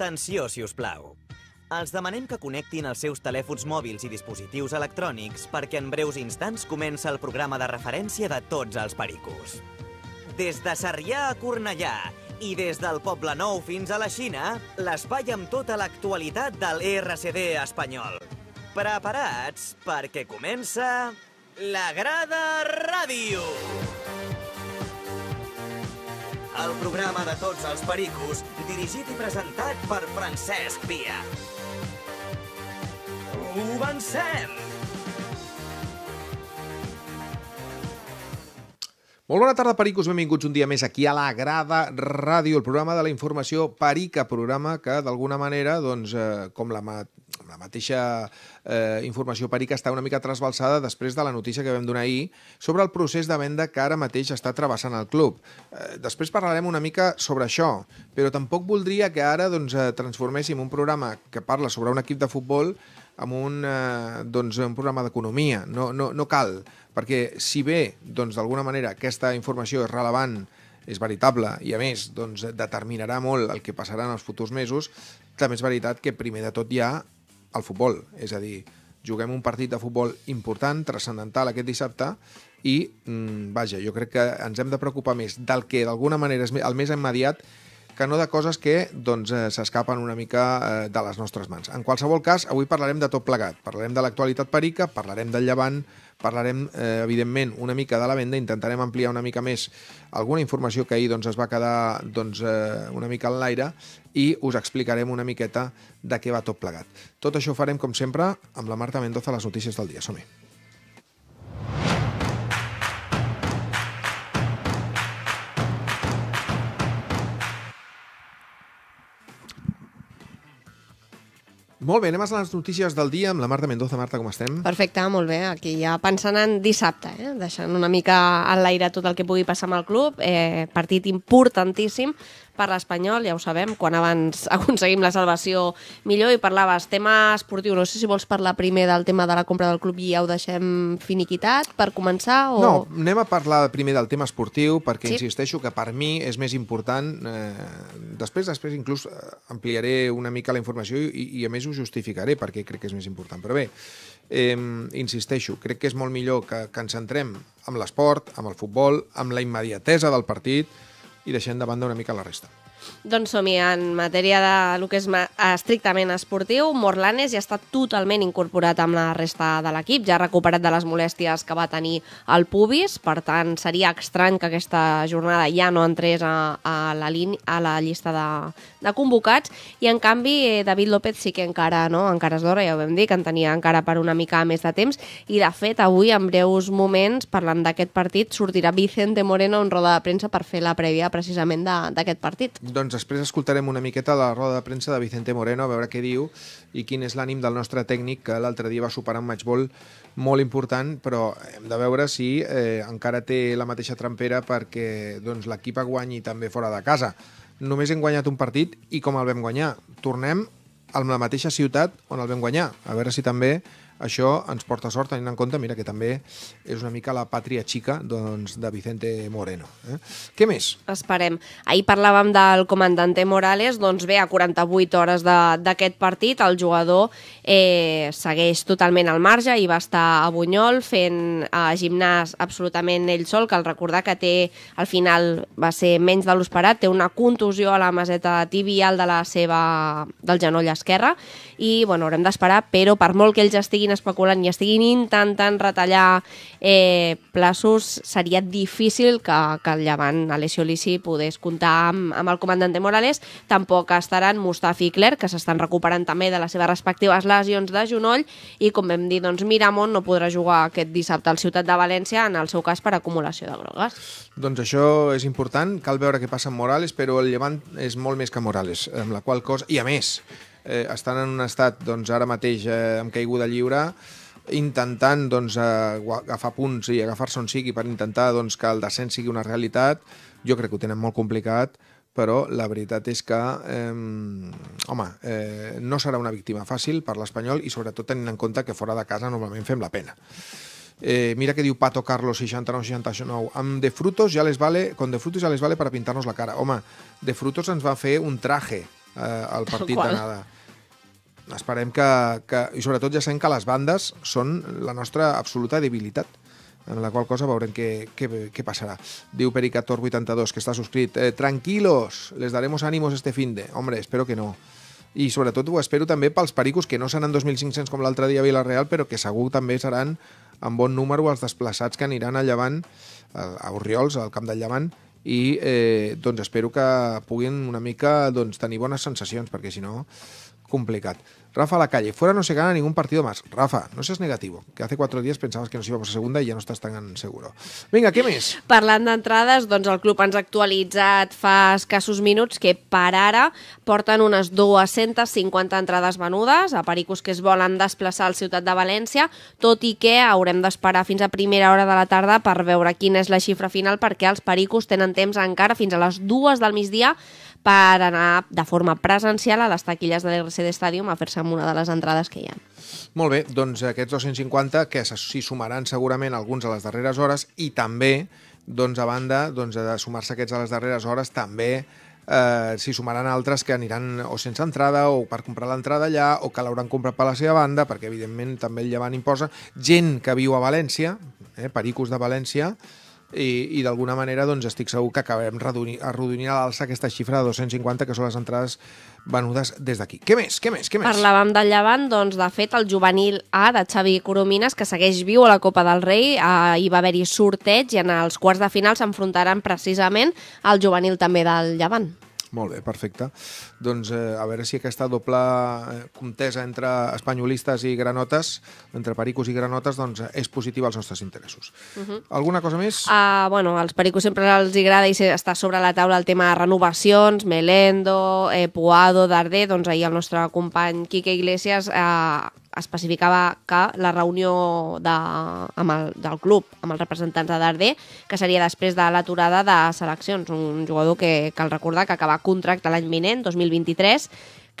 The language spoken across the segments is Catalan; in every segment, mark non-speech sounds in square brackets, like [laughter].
Atenció, si us plau. Els demanem que connectin els seus telèfons mòbils i dispositius electrònics perquè en breus instants comença el programa de referència de tots els pericos. Des de Sarrià a Cornellà i des del Poble Nou fins a la Xina, l'espai amb tota l'actualitat del RCD espanyol. Preparats perquè comença... La Grada Ràdio! el programa de tots els pericos, dirigit i presentat per Francesc Pia. Comencem! Molt bona tarda, pericos. Benvinguts un dia més aquí a la Grada Ràdio, el programa de la informació perica, programa que, d'alguna manera, doncs, eh, com la, ma la mateixa eh, informació per que està una mica trasbalsada després de la notícia que vam donar ahir sobre el procés de venda que ara mateix està travessant el club. Eh, després parlarem una mica sobre això, però tampoc voldria que ara doncs, eh, transforméssim un programa que parla sobre un equip de futbol amb un, eh, doncs, un programa d'economia. No, no, no cal, perquè si bé, doncs, d'alguna doncs, manera, aquesta informació és relevant és veritable i, a més, doncs, determinarà molt el que passarà en els futurs mesos, també és veritat que primer de tot hi ha al futbol. És a dir, juguem un partit de futbol important, transcendental aquest dissabte, i, mm, vaja, jo crec que ens hem de preocupar més del que d'alguna manera és el més immediat que no de coses que doncs, eh, s'escapen una mica eh, de les nostres mans. En qualsevol cas, avui parlarem de tot plegat. Parlarem de l'actualitat perica, parlarem del llevant, parlarem, eh, evidentment, una mica de la venda, intentarem ampliar una mica més alguna informació que ahir doncs, es va quedar doncs, eh, una mica en l'aire i us explicarem una miqueta de què va tot plegat. Tot això ho farem, com sempre, amb la Marta Mendoza a les notícies del dia. Som-hi. Molt bé, anem a les notícies del dia amb la Marta Mendoza. Marta, com estem? Perfecte, molt bé. Aquí ja pensant en dissabte, eh? deixant una mica en l'aire tot el que pugui passar amb el club. Eh, partit importantíssim per l'Espanyol, ja ho sabem, quan abans [laughs] aconseguim la salvació millor, i parlaves tema esportiu, no sé si vols parlar primer del tema de la compra del club i ja ho deixem finiquitat per començar? O... No, anem a parlar primer del tema esportiu, perquè sí? insisteixo que per mi és més important, eh, després després inclús eh, ampliaré una mica la informació i, i a més ho justificaré perquè crec que és més important, però bé, eh, insisteixo, crec que és molt millor que, que ens centrem amb l'esport, amb el futbol, amb la immediatesa del partit, i deixem de banda una mica la resta. Doncs som-hi, en matèria de lo que és estrictament esportiu, Morlanes ja està totalment incorporat amb la resta de l'equip, ja ha recuperat de les molèsties que va tenir el Pubis, per tant seria estrany que aquesta jornada ja no entrés a, a, la, line, a la llista de, de convocats, i en canvi eh, David López sí que encara, no? encara és d'hora, ja ho vam dir, que en tenia encara per una mica més de temps, i de fet avui en breus moments, parlant d'aquest partit, sortirà Vicente Moreno en roda de premsa per fer la prèvia precisament d'aquest partit. Doncs doncs després escoltarem una miqueta la roda de premsa de Vicente Moreno, a veure què diu i quin és l'ànim del nostre tècnic, que l'altre dia va superar un matchball molt important, però hem de veure si eh, encara té la mateixa trampera perquè doncs, l'equip guanyi també fora de casa. Només hem guanyat un partit i com el vam guanyar. Tornem a la mateixa ciutat on el vam guanyar. A veure si també això ens porta sort tenint en compte, mira, que també és una mica la pàtria xica doncs, de Vicente Moreno. Eh? Què més? Esperem. Ahir parlàvem del comandante Morales, doncs bé, a 48 hores d'aquest partit el jugador eh, segueix totalment al marge i va estar a Bunyol fent eh, gimnàs absolutament ell sol, cal recordar que té, al final va ser menys de l'esperat, té una contusió a la maseta tibial de la seva, del genoll esquerre i bueno, haurem d'esperar, però per molt que ells estiguin estiguin especulant i estiguin intentant retallar eh, plaços, seria difícil que, que el llevant Alessio Lissi pogués comptar amb, amb el comandant de Morales. Tampoc estaran Mustafi i Clerc, que s'estan recuperant també de les seves respectives lesions de genoll, i com vam dir, doncs Miramont no podrà jugar aquest dissabte al Ciutat de València, en el seu cas per acumulació de grogues. Doncs això és important, cal veure què passa amb Morales, però el Llevant és molt més que Morales, amb la qual cosa... I a més, eh, estan en un estat doncs, ara mateix eh, amb caiguda lliure, intentant doncs, eh, agafar punts i agafar-se on sigui per intentar doncs, que el descens sigui una realitat, jo crec que ho tenen molt complicat, però la veritat és que, eh, home, eh, no serà una víctima fàcil per l'Espanyol i sobretot tenint en compte que fora de casa normalment fem la pena. Eh, mira que diu Pato Carlos 69-69 amb De Frutos ja les vale, con De Frutos ja les vale per pintar-nos la cara home, De Frutos ens va fer un traje eh, el partit d'anada. Esperem que, que... I sobretot ja sabem que les bandes són la nostra absoluta debilitat en la qual cosa veurem què, què, què passarà. Diu Pericator82, que està subscrit. Eh, tranquilos, les daremos ánimos este fin de... Hombre, espero que no. I sobretot ho espero també pels pericos que no seran 2.500 com l'altre dia a Vilareal, però que segur també seran en bon número els desplaçats que aniran a Llevant, a Oriols, al Camp del Llevant, i eh, doncs espero que puguin una mica doncs, tenir bones sensacions, perquè si no complicat. Rafa a la calle, fuera no se gana ningún partido más. Rafa, no seas negativo, que hace cuatro días pensabas que nos íbamos a segunda i ja no estàs tan seguro. Vinga, què més? Parlant d'entrades, doncs el club ens ha actualitzat fa escassos minuts que per ara porten unes 250 entrades venudes a pericos que es volen desplaçar al Ciutat de València, tot i que haurem d'esperar fins a primera hora de la tarda per veure quina és la xifra final perquè els pericos tenen temps encara fins a les dues del migdia per anar de forma presencial a les taquilles de l'RCD Stadium a fer-se amb una de les entrades que hi ha. Molt bé, doncs aquests 250 que s'hi sumaran segurament alguns a les darreres hores i també, doncs a banda doncs, de sumar-se aquests a les darreres hores, també eh, s'hi sumaran altres que aniran o sense entrada o per comprar l'entrada allà o que l'hauran comprat per la seva banda perquè evidentment també el llevant imposa gent que viu a València, eh, pericos de València, i, i d'alguna manera doncs, estic segur que acabarem arrodonint a l'alça aquesta xifra de 250 que són les entrades venudes des d'aquí. Què més? Què més? Què més? Parlàvem del llevant, doncs, de fet, el juvenil A de Xavi Coromines, que segueix viu a la Copa del Rei, eh, hi va haver-hi sorteig i en els quarts de final s'enfrontaran precisament al juvenil també del llevant. Molt bé, perfecte. Doncs eh, a veure si aquesta doble eh, contesa entre espanyolistes i granotes, entre pericos i granotes, doncs eh, és positiva als nostres interessos. Uh mhm. -huh. Alguna cosa més? Uh, bueno, als pericos sempre els agrada i està sobre la taula el tema de renovacions, Melendo, eh, Puado, Darder, doncs ahir el nostre company Quique Iglesias eh, especificava que la reunió de, amb el, del club, amb els representants de Dardé, que seria després de l'aturada de seleccions, un jugador que cal recordar que acaba contracte l'any vinent, 2023,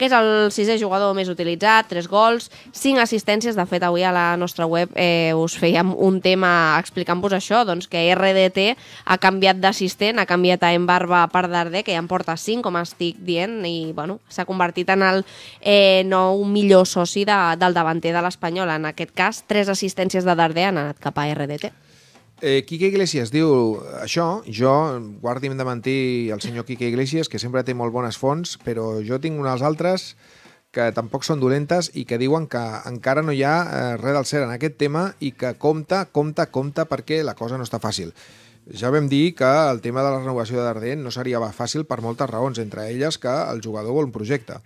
que és el sisè jugador més utilitzat, tres gols, cinc assistències. De fet, avui a la nostra web eh, us fèiem un tema explicant-vos això, doncs que RDT ha canviat d'assistent, ha canviat a Embarba per Darder, que ja en porta cinc, com estic dient, i bueno, s'ha convertit en el eh, nou millor soci de, del davanter de l'Espanyol. En aquest cas, tres assistències de Darder han anat cap a RDT eh, Quique Iglesias diu això, jo, guardi'm de mentir el senyor Quique Iglesias, que sempre té molt bones fonts, però jo tinc unes altres que tampoc són dolentes i que diuen que encara no hi ha eh, res del cert en aquest tema i que compta, compta, compta perquè la cosa no està fàcil. Ja vam dir que el tema de la renovació de Darden no seria fàcil per moltes raons, entre elles que el jugador vol un projecte.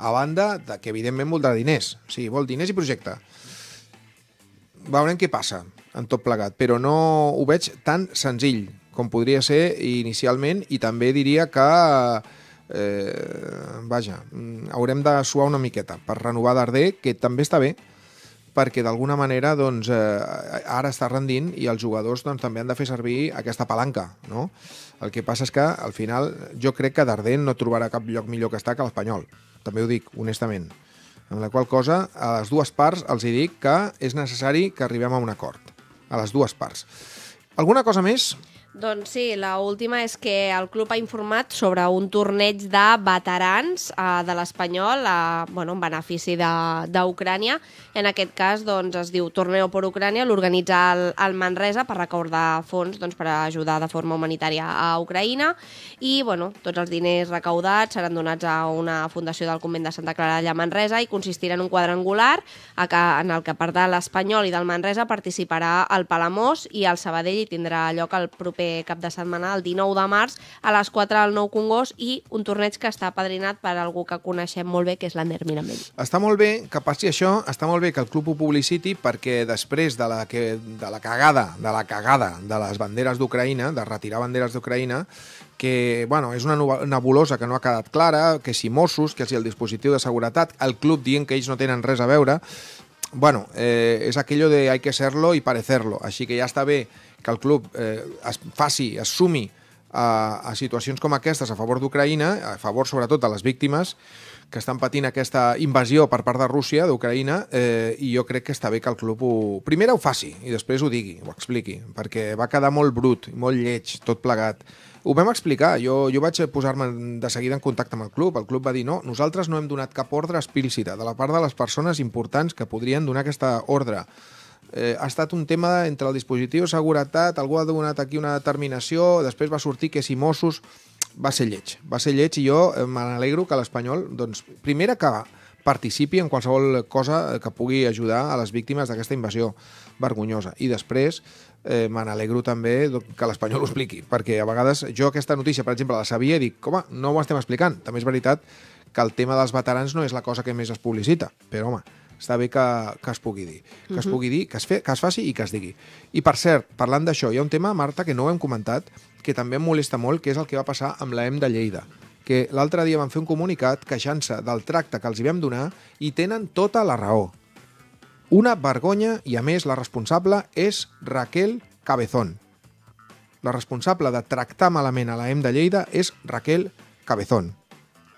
A banda de que, evidentment, de diners. Sí, vol diners i projecte. Veurem què passa en tot plegat, però no ho veig tan senzill com podria ser inicialment i també diria que eh, vaja, mm, haurem de suar una miqueta per renovar Darder, que també està bé perquè d'alguna manera doncs, eh, ara està rendint i els jugadors doncs, també han de fer servir aquesta palanca. No? El que passa és que al final jo crec que Darder no trobarà cap lloc millor que està que l'Espanyol. També ho dic, honestament amb la qual cosa a les dues parts els hi dic que és necessari que arribem a un acord a les dues parts. Alguna cosa més? Doncs sí, la última és que el club ha informat sobre un torneig de veterans eh, de l'Espanyol eh, bueno, en benefici d'Ucrània. En aquest cas doncs, es diu Torneo per Ucrània, l'organitza el, el Manresa per recordar fons doncs, per ajudar de forma humanitària a Ucraïna i bueno, tots els diners recaudats seran donats a una fundació del Convent de Santa Clara de Manresa i consistirà en un quadrangular a que, en el que per de l'Espanyol i del Manresa participarà el Palamós i el Sabadell i tindrà lloc el proper proper cap de setmana, el 19 de març, a les 4 al Nou Congost i un torneig que està padrinat per algú que coneixem molt bé, que és l'Ander Miramell. Està molt bé que passi això, està molt bé que el club ho publiciti perquè després de la, que, de la cagada, de la cagada de les banderes d'Ucraïna, de retirar banderes d'Ucraïna, que bueno, és una nebulosa que no ha quedat clara, que si Mossos, que si el dispositiu de seguretat, el club dient que ells no tenen res a veure, bueno, eh, és aquello de hay que serlo y parecerlo. Així que ja està bé que el club eh, es faci, es sumi a, a situacions com aquestes a favor d'Ucraïna, a favor sobretot de les víctimes que estan patint aquesta invasió per part de Rússia, d'Ucraïna, eh, i jo crec que està bé que el club ho... primer ho faci i després ho digui, ho expliqui, perquè va quedar molt brut, molt lleig, tot plegat. Ho vam explicar, jo, jo vaig posar-me de seguida en contacte amb el club, el club va dir no, nosaltres no hem donat cap ordre explícita de la part de les persones importants que podrien donar aquesta ordre eh, ha estat un tema entre el dispositiu de seguretat, algú ha donat aquí una determinació, després va sortir que si Mossos... Va ser lleig, va ser lleig i jo eh, me n'alegro que l'Espanyol, doncs, primera que participi en qualsevol cosa que pugui ajudar a les víctimes d'aquesta invasió vergonyosa. I després, eh, me n'alegro també que l'Espanyol ho expliqui, perquè a vegades jo aquesta notícia, per exemple, la sabia i dic, home, no ho estem explicant. També és veritat que el tema dels veterans no és la cosa que més es publicita, però home, està bé que, que es pugui dir. Que uh -huh. es mhm. pugui dir, que es, fe, que es faci i que es digui. I, per cert, parlant d'això, hi ha un tema, Marta, que no ho hem comentat, que també em molesta molt, que és el que va passar amb la M de Lleida que l'altre dia van fer un comunicat queixant-se del tracte que els hi vam donar i tenen tota la raó. Una vergonya i, a més, la responsable és Raquel Cabezón. La responsable de tractar malament a la M de Lleida és Raquel Cabezón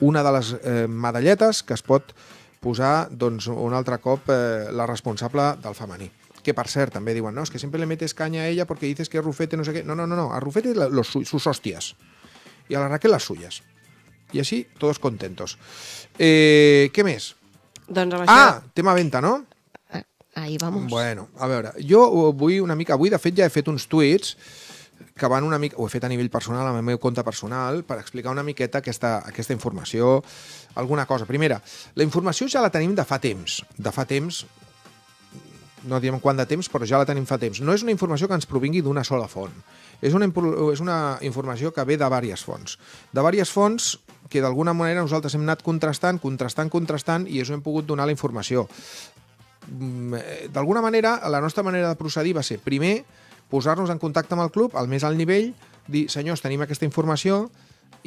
una de les eh, medalletes que es pot posar doncs, un altre cop eh, la responsable del femení que per cert també diuen, no, és que sempre le metes caña a ella perquè dices que Rufete no sé què... No, no, no, no. a Rufete los, sus hostias y a la Raquel las suyas. Y así todos contentos. Eh, què més? Doncs amb ah, això... Ah, tema venta, no? Ahí vamos. Bueno, a veure, jo eh, vull una mica... Avui, de fet, ja he fet uns tuits que van una mica, ho he fet a nivell personal, amb el meu compte personal, per explicar una miqueta aquesta, aquesta informació, alguna cosa. Primera, la informació ja la tenim de fa temps, de fa temps, no diem quant de temps, però ja la tenim fa temps. No és una informació que ens provingui d'una sola font. És una, és una informació que ve de diverses fonts. De diverses fonts que d'alguna manera nosaltres hem anat contrastant, contrastant, contrastant i això hem pogut donar la informació. Mm, eh, d'alguna manera, la nostra manera de procedir va ser primer posar-nos en contacte amb el club al més alt nivell, dir, senyors, tenim aquesta informació,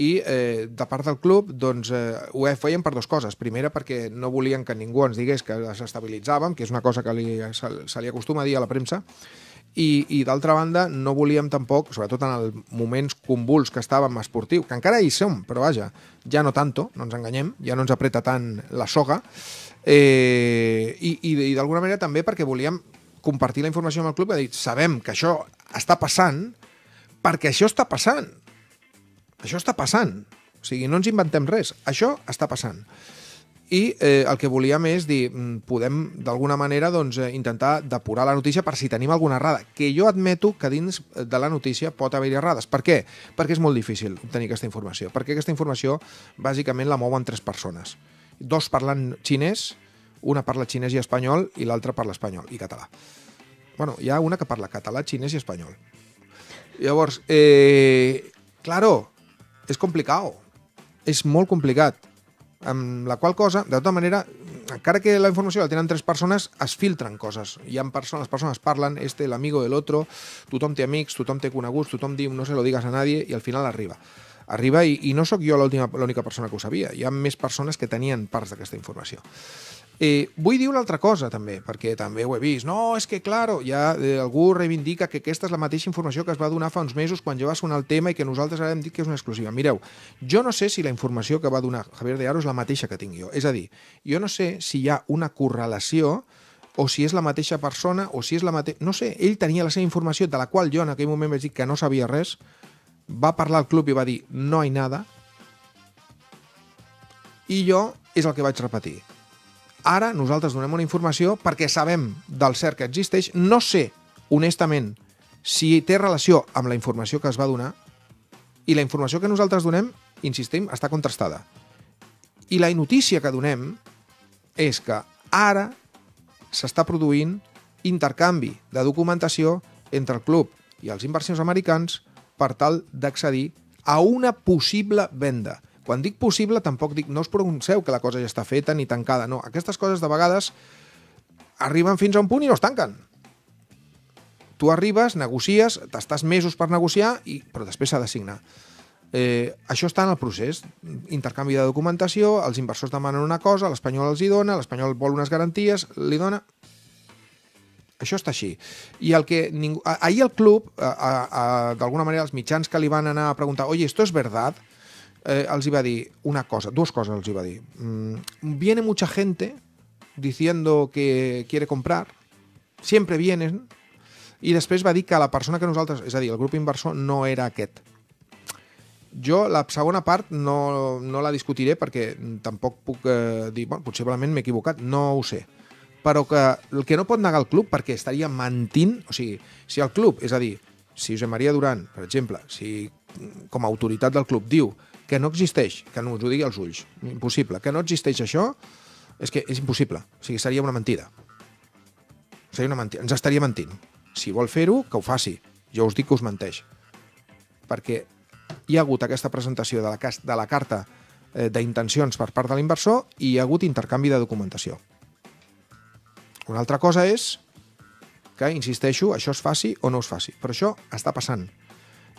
i eh, de part del club doncs, eh, ho eh, feien per dues coses. Primera, perquè no volien que ningú ens digués que s'estabilitzàvem, que és una cosa que li, se, se li acostuma a dir a la premsa, i, i d'altra banda, no volíem tampoc, sobretot en els moments convuls que estàvem esportiu, que encara hi som, però vaja, ja no tanto, no ens enganyem, ja no ens apreta tant la soga, eh, i, i, i d'alguna manera també perquè volíem compartir la informació amb el club i dir, sabem que això està passant perquè això està passant. Això està passant. O sigui, no ens inventem res. Això està passant. I eh, el que volia més dir, mm, podem d'alguna manera doncs, eh, intentar depurar la notícia per si tenim alguna errada, que jo admeto que dins eh, de la notícia pot haver-hi errades. Per què? Perquè és molt difícil obtenir aquesta informació, perquè aquesta informació bàsicament la mouen tres persones. Dos parlant xinès, una parla xinès i espanyol i l'altra parla espanyol i català. Bueno, hi ha una que parla català, xinès i espanyol. Llavors, eh, claro, és complicat. És molt complicat. Amb la qual cosa, de tota manera, encara que la informació la tenen tres persones, es filtren coses. Hi ha persones, les persones parlen, este, l'amigo, del otro, tothom té amics, tothom té coneguts, tothom diu no se lo digas a nadie i al final arriba. Arriba i, i no sóc jo l'única persona que ho sabia. Hi ha més persones que tenien parts d'aquesta informació. Eh, vull dir una altra cosa, també, perquè també ho he vist. No, és que, claro, ja eh, algú reivindica que aquesta és la mateixa informació que es va donar fa uns mesos quan jo va sonar el tema i que nosaltres ara hem dit que és una exclusiva. Mireu, jo no sé si la informació que va donar Javier de Aro és la mateixa que tinc jo. És a dir, jo no sé si hi ha una correlació o si és la mateixa persona, o si és la mateixa... No sé, ell tenia la seva informació, de la qual jo en aquell moment vaig dir que no sabia res, va parlar al club i va dir no hi nada, i jo és el que vaig repetir Ara nosaltres donem una informació perquè sabem del cert que existeix. No sé, honestament, si té relació amb la informació que es va donar i la informació que nosaltres donem, insistim, està contrastada. I la notícia que donem és que ara s'està produint intercanvi de documentació entre el club i els inversions americans per tal d'accedir a una possible venda. Quan dic possible, tampoc dic no us pronunceu que la cosa ja està feta ni tancada. No, aquestes coses de vegades arriben fins a un punt i no es tanquen. Tu arribes, negocies, t'estàs mesos per negociar, i, però després s'ha de signar. Eh, això està en el procés. Intercanvi de documentació, els inversors demanen una cosa, l'espanyol els hi dona, l'espanyol vol unes garanties, li dona... Això està així. I el que ningú... Ahir el club, d'alguna manera, els mitjans que li van anar a preguntar «Oye, esto es verdad?», eh, els hi va dir una cosa, dues coses els hi va dir. Mm, viene mucha gente diciendo que quiere comprar, siempre vienen, i després va dir que la persona que nosaltres, és a dir, el grup inversor, no era aquest. Jo la segona part no, no la discutiré perquè tampoc puc eh, dir, bueno, possiblement m'he equivocat, no ho sé. Però que el que no pot negar el club perquè estaria mentint, o sigui, si el club, és a dir, si Josep Maria Duran, per exemple, si com a autoritat del club diu que no existeix, que no us ho digui als ulls, impossible, que no existeix això, és que és impossible, o sigui, seria una mentida. Seria una mentida, ens estaria mentint. Si vol fer-ho, que ho faci. Jo us dic que us menteix. Perquè hi ha hagut aquesta presentació de la, de la carta eh, d'intencions per part de l'inversor i hi ha hagut intercanvi de documentació. Una altra cosa és que, insisteixo, això es faci o no es faci. Però això està passant.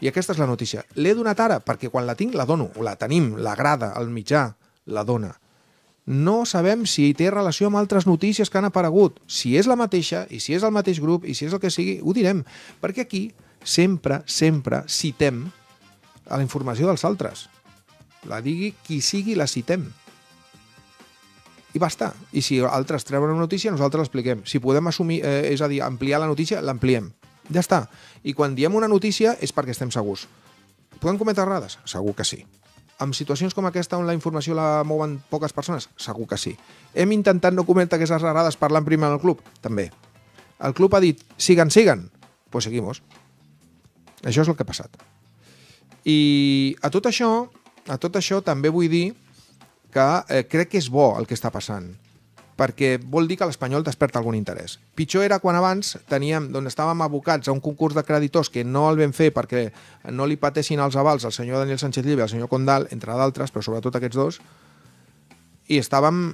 I aquesta és la notícia. L'he donat ara perquè quan la tinc la dono, la tenim, l'agrada, el mitjà, la dona. No sabem si té relació amb altres notícies que han aparegut. Si és la mateixa, i si és el mateix grup, i si és el que sigui, ho direm. Perquè aquí sempre, sempre citem a la informació dels altres. La digui qui sigui, la citem. I basta. I si altres treuen una notícia, nosaltres l'expliquem. Si podem assumir, eh, és a dir, ampliar la notícia, l'ampliem. Ja està. I quan diem una notícia és perquè estem segurs. Podem cometre errades? Segur que sí. Amb situacions com aquesta on la informació la mouen poques persones? Segur que sí. Hem intentat no cometre aquestes errades parlant primer al club? També. El club ha dit, sigan, sigan. Pues seguimos. Això és el que ha passat. I a tot això, a tot això també vull dir que eh, crec que és bo el que està passant perquè vol dir que l'Espanyol desperta algun interès. Pitjor era quan abans teníem, doncs estàvem abocats a un concurs de creditors que no el vam fer perquè no li patessin els avals al senyor Daniel Sánchez Llibre i al senyor Condal, entre d'altres, però sobretot aquests dos, i estàvem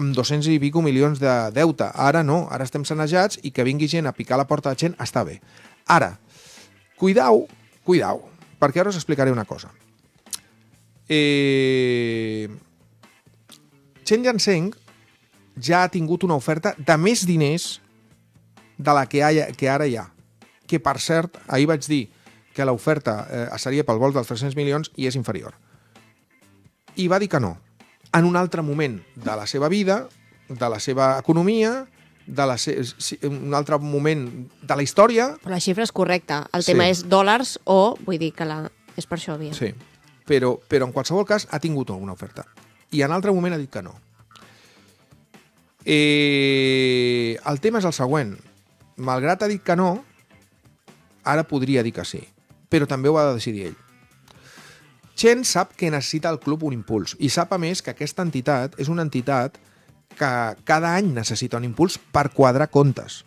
amb 200 i pico milions de deute. Ara no, ara estem sanejats i que vingui gent a picar la porta de gent està bé. Ara, cuidau, cuidau, perquè ara us explicaré una cosa. Eh... Chen Yanseng ja ha tingut una oferta de més diners de la que, ha, que ara hi ha. Que, per cert, ahir vaig dir que l'oferta eh, seria pel vol dels 300 milions i és inferior. I va dir que no. En un altre moment de la seva vida, de la seva economia, de la se un altre moment de la història... Però la xifra és correcta. El sí. tema és dòlars o, vull dir que la... és per això, òbvia. Sí, però, però en qualsevol cas ha tingut alguna oferta. I en altre moment ha dit que no. Eh, el tema és el següent. Malgrat ha dit que no, ara podria dir que sí. Però també ho ha de decidir ell. Chen sap que necessita el club un impuls i sap, a més, que aquesta entitat és una entitat que cada any necessita un impuls per quadrar comptes.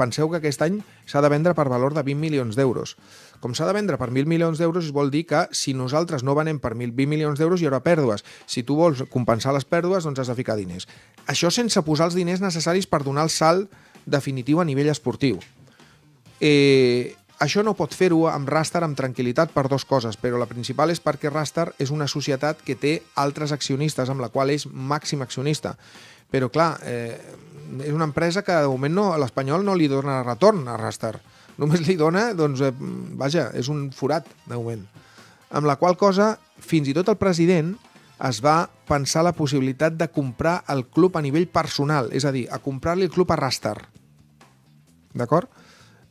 Penseu que aquest any s'ha de vendre per valor de 20 milions d'euros. Com s'ha de vendre per 1.000 milions d'euros, vol dir que si nosaltres no venem per 1.020 milions d'euros hi haurà pèrdues. Si tu vols compensar les pèrdues, doncs has de ficar diners. Això sense posar els diners necessaris per donar el salt definitiu a nivell esportiu. Eh, això no pot fer-ho amb Raster amb tranquil·litat per dues coses, però la principal és perquè Raster és una societat que té altres accionistes, amb la qual és màxim accionista. Però, clar, eh, és una empresa que de moment no, l'Espanyol no li dona retorn a Raster només li dona, doncs, eh, vaja, és un forat, de moment. Amb la qual cosa, fins i tot el president es va pensar la possibilitat de comprar el club a nivell personal, és a dir, a comprar-li el club a Rastar. D'acord?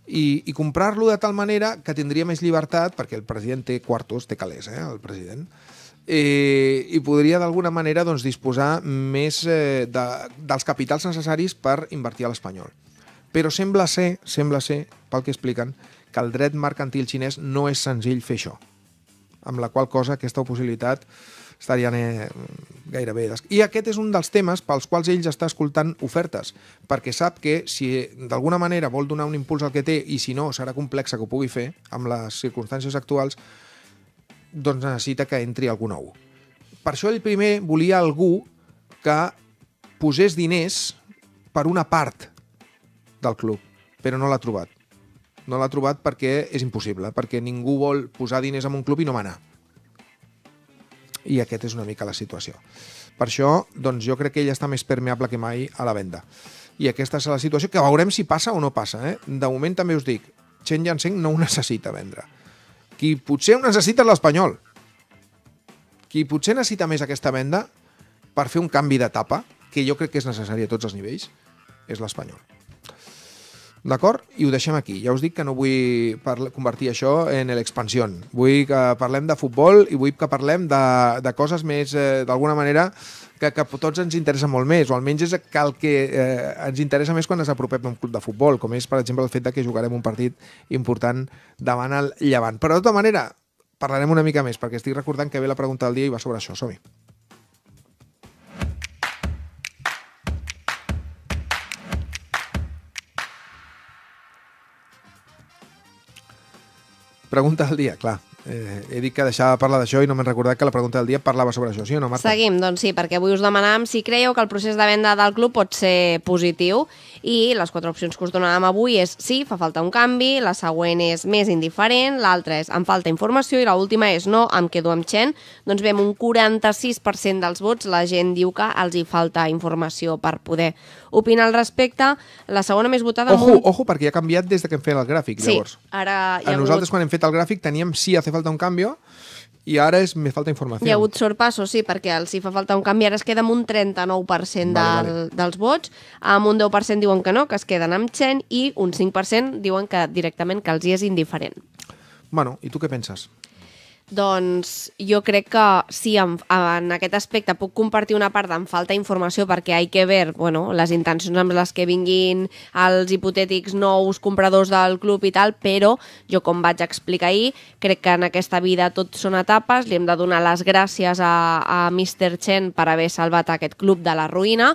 I, i comprar-lo de tal manera que tindria més llibertat, perquè el president té quartos, té calés, eh, el president, eh, i podria d'alguna manera doncs, disposar més eh, de, dels capitals necessaris per invertir a l'Espanyol. Però sembla ser, sembla ser, pel que expliquen, que el dret mercantil xinès no és senzill fer això. Amb la qual cosa aquesta possibilitat estarien eh, gairebé... Des... I aquest és un dels temes pels quals ells està escoltant ofertes, perquè sap que si d'alguna manera vol donar un impuls al que té i si no serà complexa que ho pugui fer amb les circumstàncies actuals, doncs necessita que entri algú nou. Per això ell primer volia algú que posés diners per una part del club, però no l'ha trobat. No l'ha trobat perquè és impossible, perquè ningú vol posar diners en un club i no manar. I aquest és una mica la situació. Per això, doncs jo crec que ell està més permeable que mai a la venda. I aquesta és la situació, que veurem si passa o no passa. Eh? De moment també us dic, Chen Yanseng no ho necessita vendre. Qui potser ho necessita l'Espanyol. Qui potser necessita més aquesta venda per fer un canvi d'etapa, que jo crec que és necessari a tots els nivells, és l'Espanyol. D'acord? I ho deixem aquí. Ja us dic que no vull convertir això en l'expansió. Vull que parlem de futbol i vull que parlem de, de coses més, eh, d'alguna manera, que, que tots ens interessa molt més, o almenys és el que eh, ens interessa més quan ens apropem a un club de futbol, com és, per exemple, el fet de que jugarem un partit important davant el Llevant. Però, de tota manera, parlarem una mica més, perquè estic recordant que ve la pregunta del dia i va sobre això. Som-hi. Preguntas al día, claro. Eh, he dit que deixava de parlar d'això i no m'he recordat que la pregunta del dia parlava sobre això, sí o no, Marta? Seguim, doncs sí, perquè avui us demanàvem si creieu que el procés de venda del club pot ser positiu i les quatre opcions que us donàvem avui és sí, fa falta un canvi, la següent és més indiferent, l'altra és em falta informació i l última és no, em quedo amb Chen. Doncs vem un 46% dels vots, la gent diu que els hi falta informació per poder opinar al respecte. La segona més votada... Ojo, un... ojo perquè ha canviat des de que hem fet el gràfic, sí, llavors. Ara hi ha A nosaltres, hagut... quan hem fet el gràfic, teníem sí, hace falta un canvi i ara és me falta informació. Hi ha hagut sorpassos, sí, perquè els hi fa falta un canvi. Ara es queda amb un 39% del, vale, vale. dels vots, amb un 10% diuen que no, que es queden amb Chen, i un 5% diuen que directament que els hi és indiferent. Bueno, i tu què penses? Doncs jo crec que sí, en, en aquest aspecte puc compartir una part d'en falta informació perquè hi que ver bueno, les intencions amb les que vinguin els hipotètics nous compradors del club i tal, però jo com vaig explicar ahir, crec que en aquesta vida tot són etapes, li hem de donar les gràcies a, a Mr. Chen per haver salvat aquest club de la ruïna,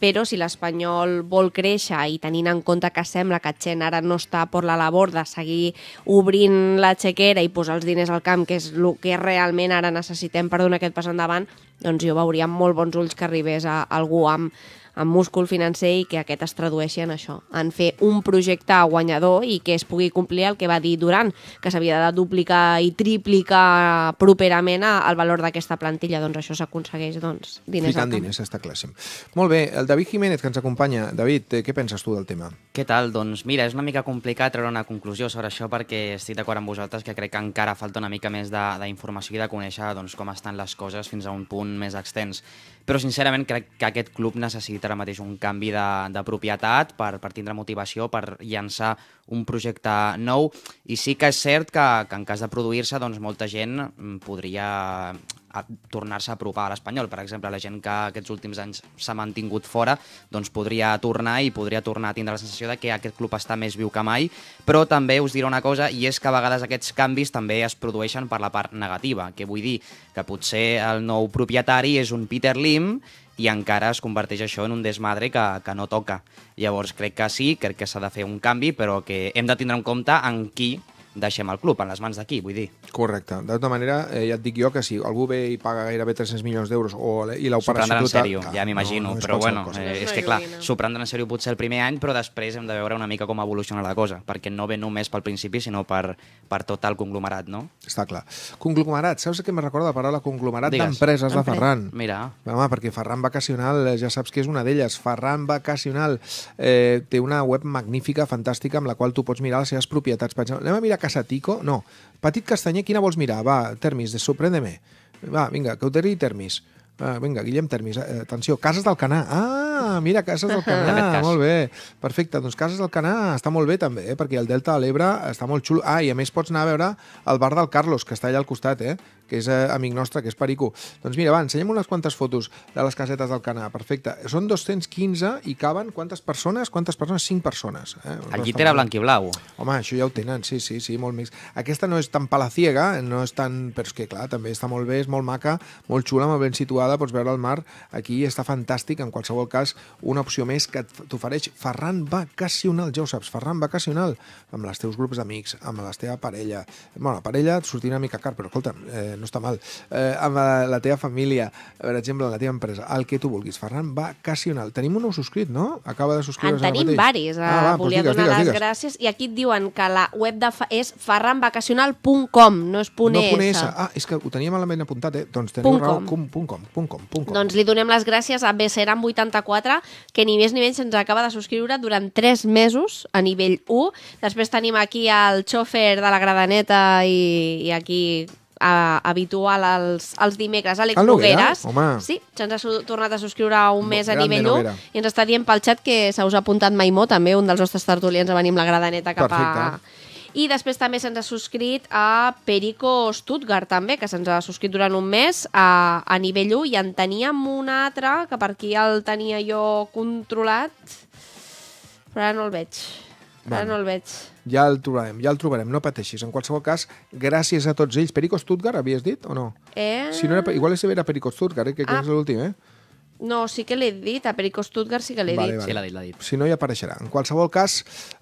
però si l'Espanyol vol créixer i tenint en compte que sembla que Txen ara no està per la labor de seguir obrint la xequera i posar els diners al camp, que és el que realment ara necessitem per donar aquest pas endavant, doncs jo veuria amb molt bons ulls que arribés a algú amb amb múscul financer i que aquest es tradueixi en això, en fer un projecte guanyador i que es pugui complir el que va dir Durant, que s'havia de duplicar i triplicar properament el valor d'aquesta plantilla. Doncs això s'aconsegueix doncs, diners Ficant al camp. diners, està claríssim. Molt bé, el David Jiménez, que ens acompanya. David, eh, què penses tu del tema? Què tal? Doncs mira, és una mica complicat treure una conclusió sobre això perquè estic d'acord amb vosaltres que crec que encara falta una mica més d'informació i de conèixer doncs, com estan les coses fins a un punt més extens però sincerament crec que aquest club necessita ara mateix un canvi de, de propietat per, per tindre motivació, per llançar un projecte nou i sí que és cert que, que en cas de produir-se doncs, molta gent mm, podria tornar-se a apropar a l'espanyol. Per exemple, la gent que aquests últims anys s'ha mantingut fora doncs podria tornar i podria tornar a tindre la sensació de que aquest club està més viu que mai, però també us diré una cosa i és que a vegades aquests canvis també es produeixen per la part negativa, que vull dir que potser el nou propietari és un Peter Lim i encara es converteix això en un desmadre que, que no toca. Llavors crec que sí, crec que s'ha de fer un canvi, però que hem de tindre en compte en qui deixem el club en les mans d'aquí, vull dir. Correcte. De tota manera, eh, ja et dic jo que si algú ve i paga gairebé 300 milions d'euros i l'ho paraixuta... en tota- sèrio, ja ah, m'imagino, no, no però bueno, cosa. eh, és que clar, s'ho en sèrio potser el primer any, però després hem de veure una mica com evoluciona la cosa, perquè no ve només pel principi, sinó per, per tot el conglomerat, no? Està clar. Conglomerat, saps què me recorda la paraula conglomerat d'empreses de Ferran? Mira. Home, perquè Ferran Vacacional, eh, ja saps que és una d'elles, Ferran Vacacional eh, té una web magnífica, fantàstica, amb la qual tu pots mirar les seves propietats. Per exemple, anem a mirar Casatico? No. Petit Castanyer, quina vols mirar? Va, Termis, sorprèn-me. Va, vinga, que ho Termis. Termis. Uh, vinga, Guillem Termis, eh, atenció, Cases del Canà. Ah, mira, Cases del Canà, molt bé. Perfecte, doncs Cases del Canà està molt bé també, eh? perquè el Delta de l'Ebre està molt xulo. Ah, i a més pots anar a veure el bar del Carlos, que està allà al costat, eh? que és eh, amic nostre, que és Perico. Doncs mira, va, ensenyem unes quantes fotos de les casetes del Canà. Perfecte. Són 215 i caben quantes persones? Quantes persones? 5 persones. Eh? El llit era blanc i blau. Home, això ja ho tenen, sí, sí, sí, molt més. Aquesta no és tan palaciega, no és tan... Però és que, clar, també està molt bé, és molt maca, molt xula, molt ben situada vegada pots veure el mar aquí, està fantàstic, en qualsevol cas una opció més que t'ofereix Ferran Vacacional, ja ho saps, Ferran Vacacional, amb els teus grups d'amics, amb la teva parella, bueno, la parella et sortirà una mica car, però escolta, eh, no està mal, eh, amb eh, la, teva família, per exemple, la teva empresa, el que tu vulguis, Ferran Vacacional. Tenim un nou subscrit, no? Acaba de subscriure's en tenim diversos. eh, ah, va, volia doncs digues, donar digues, les digues. gràcies, i aquí et diuen que la web de fa és ferranvacacional.com, no és punt no S. S. Ah, és que ho tenia malament apuntat, eh? Doncs teniu raó, Com, punt com www.bseram84.com. Doncs li donem les gràcies a bseram84, que ni més ni menys ens acaba de subscriure durant 3 mesos a nivell 1. Després tenim aquí el xòfer de la Gradaneta i, i aquí a, habitual els, els dimecres, Àlex el Nogueras. sí, se'ns ha tornat a subscriure un no, mes a nivell 1 i ens està dient pel xat que se us ha apuntat Maimó, també un dels nostres tertulians a venir amb la gradaneta cap Perfecte. a i després també se'ns ha subscrit a Perico Stuttgart, també, que se'ns ha subscrit durant un mes a, a nivell 1, i en teníem un altre, que per aquí el tenia jo controlat, però ara no el veig. Ara bueno, no el veig. Ja el trobarem, ja el trobarem, no pateixis. En qualsevol cas, gràcies a tots ells. Perico Stuttgart, havies dit, o no? Eh... Si no era, igual era Perico Stuttgart, eh, que, ah. que ah. és l'últim, eh? No, sí que l'he dit, a Perico Stuttgart sí que l'he vale, dit. Vale. Sí, l'ha dit, l'ha dit. Si no, ja apareixerà. En qualsevol cas,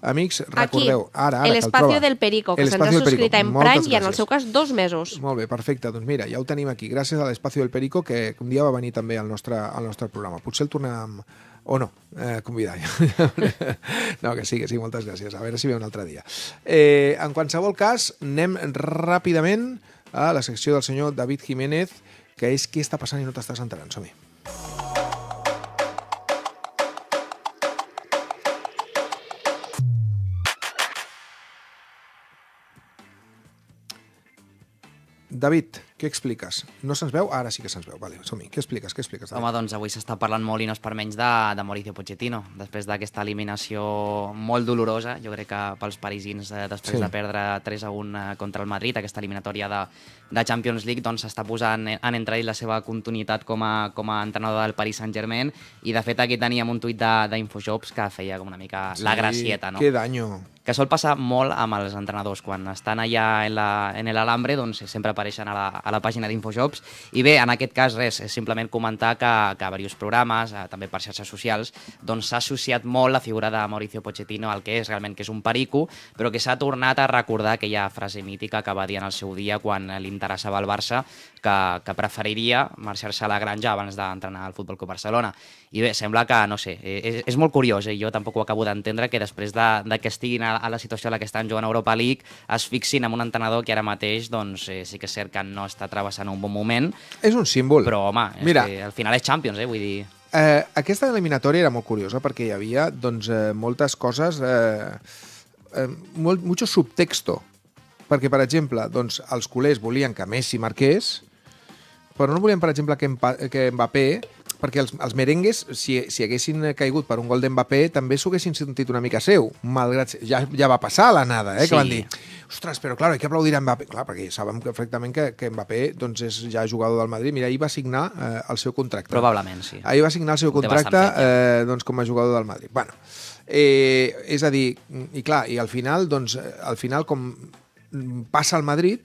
amics, recordeu... Aquí, ara, ara, l'espacio del Perico, que se'ns ha subscrit en Prime gràcies. i en el seu cas dos mesos. Molt bé, perfecte. Doncs mira, ja ho tenim aquí. Gràcies a l'espacio del Perico, que un dia va venir també al nostre, al nostre programa. Potser el tornem o no, eh, convidar. [laughs] no, que sí, que sí, moltes gràcies. A veure si ve un altre dia. Eh, en qualsevol cas, anem ràpidament a la secció del senyor David Jiménez, que és què està passant i no t'estàs enterant, som -hi. David, què expliques? No se'ns veu? Ara sí que se'ns veu. Vale, som-hi. Què expliques? Què expliques David? Home, doncs avui s'està parlant molt i no és per menys de, de Mauricio Pochettino. Després d'aquesta eliminació molt dolorosa, jo crec que pels parisins, eh, després sí. de perdre 3 a 1 eh, contra el Madrid, aquesta eliminatòria de, de Champions League, doncs s'està posant en entrar la seva continuïtat com a, com a entrenador del Paris Saint-Germain. I, de fet, aquí teníem un tuit d'Infojobs que feia com una mica sí, la gracieta, no? Que daño que sol passar molt amb els entrenadors. Quan estan allà en, la, en alambre, doncs eh, sempre apareixen a la, a la pàgina d'Infojobs. I bé, en aquest cas, res, és simplement comentar que, que a diversos programes, eh, també per xarxes socials, doncs s'ha associat molt la figura de Mauricio Pochettino al que és realment, que és un perico, però que s'ha tornat a recordar aquella frase mítica que va dir en el seu dia quan li interessava el Barça, que, que preferiria marxar-se a la granja abans d'entrenar al Futbol Club Barcelona. I bé, sembla que, no sé, eh, és, és molt curiós, eh, i eh? jo tampoc ho acabo d'entendre, que després de, de que estiguin a a, la situació en la que estan jugant a Europa League, es fixin en un entrenador que ara mateix doncs, eh, sí que és cert que no està travessant un bon moment. És un símbol. Però, home, Mira, que al final és Champions, eh, vull dir... Eh, aquesta eliminatòria era molt curiosa perquè hi havia doncs, eh, moltes coses, eh, eh, molt, subtexto. Perquè, per exemple, doncs, els culers volien que Messi marqués, però no volien, per exemple, que, que Mbappé perquè els, els merengues, si, si haguessin caigut per un gol d'Mbappé, també s'ho haguessin sentit una mica seu, malgrat... Ja, ja va passar l'anada, eh, sí. que van dir ostres, però clar, hay que aplaudir a Mbappé. Clar, perquè sabem perfectament que, que Mbappé doncs, és ja jugador del Madrid. Mira, ahir va signar eh, el seu contracte. Probablement, sí. Ahir va signar el seu contracte fet, ja. eh, doncs, com a jugador del Madrid. Bueno, eh, és a dir, i clar, i al final, doncs, al final com passa al Madrid,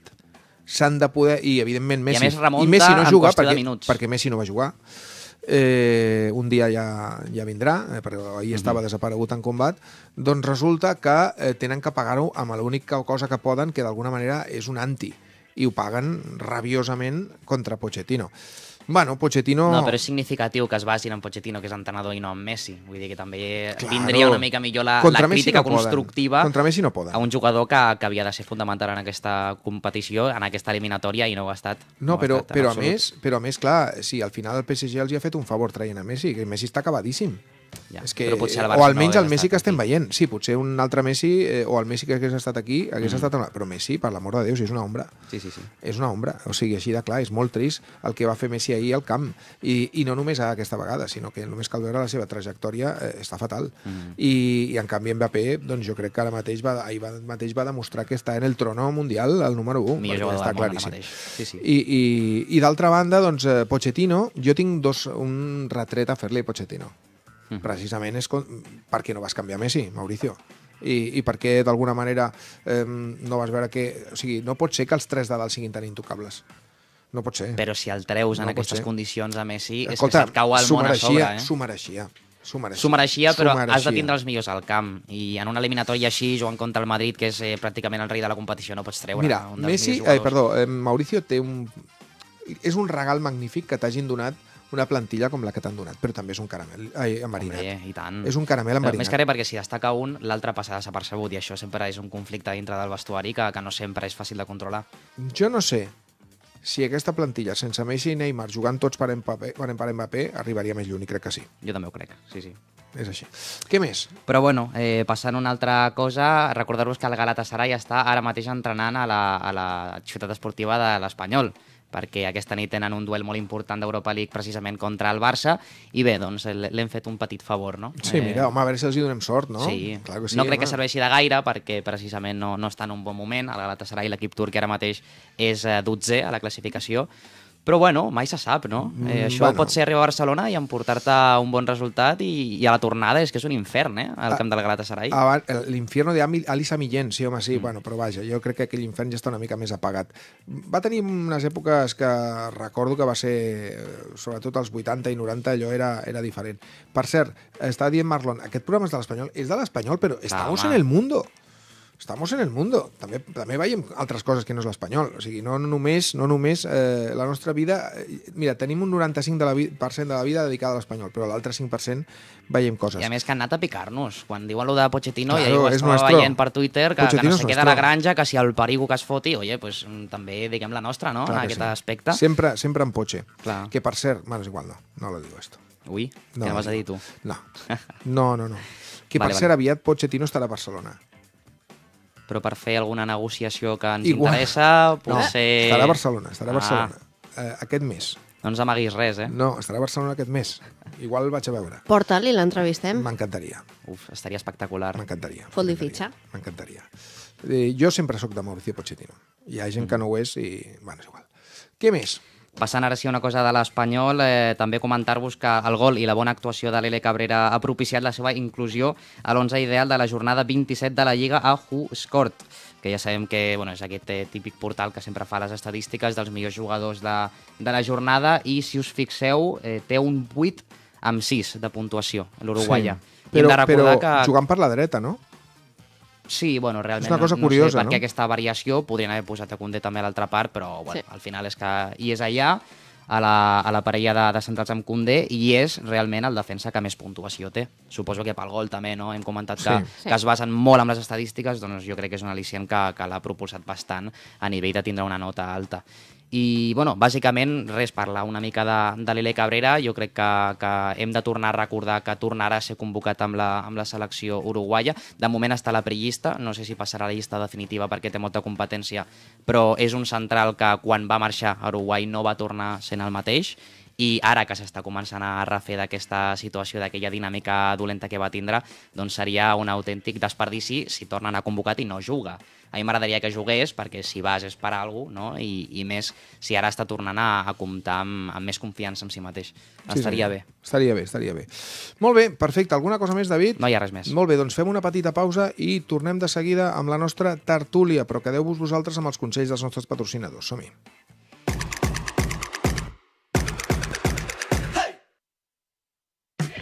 s'han de poder... I, evidentment, Messi, I, a més, remunta i Messi no juga perquè, perquè Messi no va jugar eh, un dia ja, ja vindrà, eh, perquè ahir estava desaparegut en combat, doncs resulta que eh, tenen que pagar-ho amb l'única cosa que poden, que d'alguna manera és un anti, i ho paguen rabiosament contra Pochettino. Bueno, Pochettino... No, però és significatiu que es basin en Pochettino, que és entrenador, i no en Messi. Vull dir que també claro. vindria una mica millor la, la crítica no constructiva Contra Messi no poden. a un jugador que, que havia de ser fundamental en aquesta competició, en aquesta eliminatòria, i no ho ha estat. No, no però, estat, però, a més, però a més, clar, sí, al final el PSG els hi ha fet un favor traient a Messi, que Messi està acabadíssim. Ja, és que, però potser eh, o almenys no el Messi que estem aquí. veient. Sí, potser un altre Messi, eh, o el Messi que hagués estat aquí, hagués mm. estat... Una... Però Messi, per l'amor de Déu, si és una ombra. Sí, sí, sí. És una ombra. O sigui, així de clar, és molt trist el que va fer Messi ahir al camp. I, i no només aquesta vegada, sinó que només cal veure la seva trajectòria, eh, està fatal. Mm. I, I, en canvi, Mbappé, doncs jo crec que ara mateix va, ahir mateix va demostrar que està en el trono mundial, el número 1, Millor jugador està claríssim. Sí, sí. I, i, i d'altra banda, doncs, eh, Pochettino, jo tinc dos, un retret a fer-li a Pochettino Precisament és per què no vas canviar Messi, Mauricio i, i perquè d'alguna manera eh, no vas veure que... O sigui, no pot ser que els tres de dalt siguin tan intocables. No pot ser. Però si el treus en no ser. condicions a Messi, és Escolta, que se't cau el món a sobre. Eh? S'ho mereixia. S'ho mereixia. mereixia, però mereixia. has de tindre els millors al camp. I en una eliminatòria així, jugant contra el Madrid, que és eh, pràcticament el rei de la competició, no pots treure Mira, un dels Messi, eh, perdó, eh, Mauricio té un... És un regal magnífic que t'hagin donat una plantilla com la que t'han donat, però també és un caramel ai, enverinat. Hombre, i tant. És un caramel enverinat. Però més que res perquè si destaca un, l'altre passa desapercebut i això sempre és un conflicte dintre del vestuari que, que no sempre és fàcil de controlar. Jo no sé si aquesta plantilla, sense Messi i Neymar, jugant tots per Mbappé, per Mbappé arribaria més lluny, crec que sí. Jo també ho crec, sí, sí. És així. Què més? Però bueno, eh, passant una altra cosa, recordar-vos que el Galatasaray està ara mateix entrenant a la, a la ciutat esportiva de l'Espanyol perquè aquesta nit tenen un duel molt important d'Europa League precisament contra el Barça, i bé, doncs l'hem fet un petit favor, no? Sí, eh, mira, home, a veure si els hi donem sort, no? Sí, Clar que sí no crec home. que serveixi de gaire, perquè precisament no, no està en un bon moment, el Galatasaray, l'equip turc, ara mateix és 12 eh, a la classificació, però bueno, mai se sap, no? Mm, eh, això bueno. pot ser arribar a Barcelona i emportar-te un bon resultat i, i a la tornada és que és un infern, eh? El ah, camp del Galatasaray. L'inferno de Alisa Millén, sí, home, sí. Mm. Bueno, però vaja, jo crec que aquell infern ja està una mica més apagat. Va tenir unes èpoques que recordo que va ser, eh, sobretot als 80 i 90, allò era, era diferent. Per cert, està dient Marlon, aquest programa és de l'Espanyol? És de l'Espanyol, però estamos ah, en el mundo estamos en el mundo. També, també veiem altres coses que no és l'espanyol. O sigui, no només, no només eh, la nostra vida... Eh, mira, tenim un 95% de la, vi, de la vida dedicada a l'espanyol, però l'altre 5% veiem coses. I a més que han anat a picar-nos. Quan diuen allò de Pochettino, claro, ja ho estava nuestro. veient per Twitter, que, Pochettino que no se queda la granja, que si el perigo que es foti, oye, pues, mm, també diguem la nostra, no?, Clar en aquest sí. aspecte. Sempre, sempre en Poche. Clar. Que, per cert, bueno, és igual, no, no lo digo esto. Ui, no, què no, vas a dir tu? No, no, no. no. [laughs] que, vale, per vale. ser aviat Pochettino estarà a Barcelona però per fer alguna negociació que ens Igual. interessa, potser... No, estarà a Barcelona, estarà a ah. Barcelona. Ah. Eh, aquest mes. No ens amaguis res, eh? No, estarà a Barcelona aquest mes. Igual el vaig a veure. Porta'l i l'entrevistem. M'encantaria. Uf, estaria espectacular. M'encantaria. Fot-li fitxa. M'encantaria. Eh, jo sempre sóc de Mauricio Pochettino. Hi ha gent mm. que no ho és i... Bueno, és igual. Què més? Passant ara sí una cosa de l'Espanyol, eh, també comentar-vos que el gol i la bona actuació de l'Ele Cabrera ha propiciat la seva inclusió a l'11 ideal de la jornada 27 de la Lliga a Scored, que ja sabem que bueno, és aquest eh, típic portal que sempre fa les estadístiques dels millors jugadors de, de la jornada i si us fixeu eh, té un 8 amb 6 de puntuació, l'Uruguaya. Sí, però, I recordar però que... jugant per la dreta, no? Sí, bueno, realment és una cosa no, no curiosa, sé no? perquè aquesta variació, podrien haver posat a Condé també a l'altra part, però bueno, sí. al final és que hi és allà, a la, a la parella de, de centrals amb Condé i és realment el defensa que més puntuació té. Suposo que pel gol també, no? Hem comentat que, sí. que es basen molt en les estadístiques, doncs jo crec que és un al·licient que, que l'ha propulsat bastant a nivell de tindre una nota alta. I, bueno, bàsicament, res, parlar una mica de, de l'Ele Cabrera. Jo crec que, que hem de tornar a recordar que tornarà a ser convocat amb la, amb la selecció uruguaya. De moment està a la prellista, no sé si passarà a la llista definitiva perquè té molta competència, però és un central que quan va marxar a Uruguai no va tornar sent el mateix i ara que s'està començant a refer d'aquesta situació, d'aquella dinàmica dolenta que va tindre, doncs seria un autèntic desperdici si tornen a convocat i no juga. A mi m'agradaria que jugués perquè si vas és per alguna no? I, i més si ara està tornant a, a comptar amb, amb més confiança en si mateix. Sí, estaria sí. bé. Estaria bé, estaria bé. Molt bé, perfecte. Alguna cosa més, David? No hi ha res més. Molt bé, doncs fem una petita pausa i tornem de seguida amb la nostra tertúlia, però quedeu-vos vosaltres amb els consells dels nostres patrocinadors. Som-hi.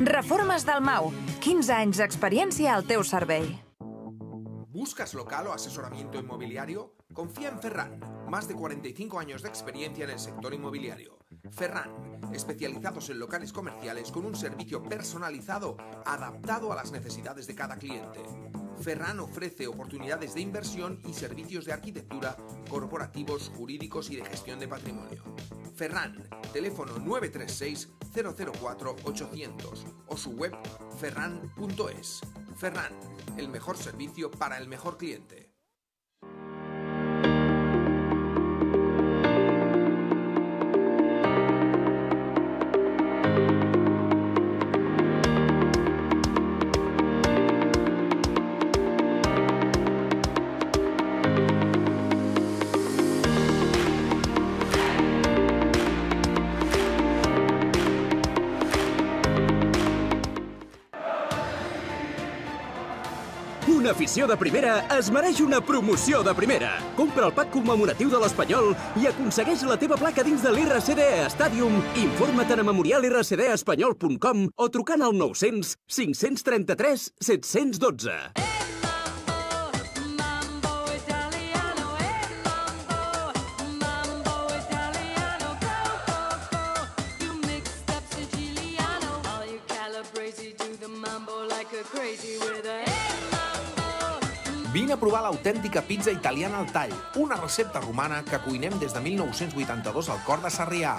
Reformas Dalmau. 15 años de experiencia al teu servei. ¿Buscas local o asesoramiento inmobiliario? Confía en Ferran. Más de 45 años de experiencia en el sector inmobiliario. Ferran, especializados en locales comerciales con un servicio personalizado adaptado a las necesidades de cada cliente. Ferran ofrece oportunidades de inversión y servicios de arquitectura, corporativos, jurídicos y de gestión de patrimonio. Ferran, teléfono 936-004-800 o su web ferran.es. Ferran, el mejor servicio para el mejor cliente. afició de primera es mereix una promoció de primera. Compra el pack commemoratiu de l'Espanyol i aconsegueix la teva placa dins de l'RCD Stadium. Informa-te'n a memorialrcdespanyol.com o trucant al 900 533 712. crazy with a Vine a provar l'autèntica pizza italiana al tall, una recepta romana que cuinem des de 1982 al cor de Sarrià.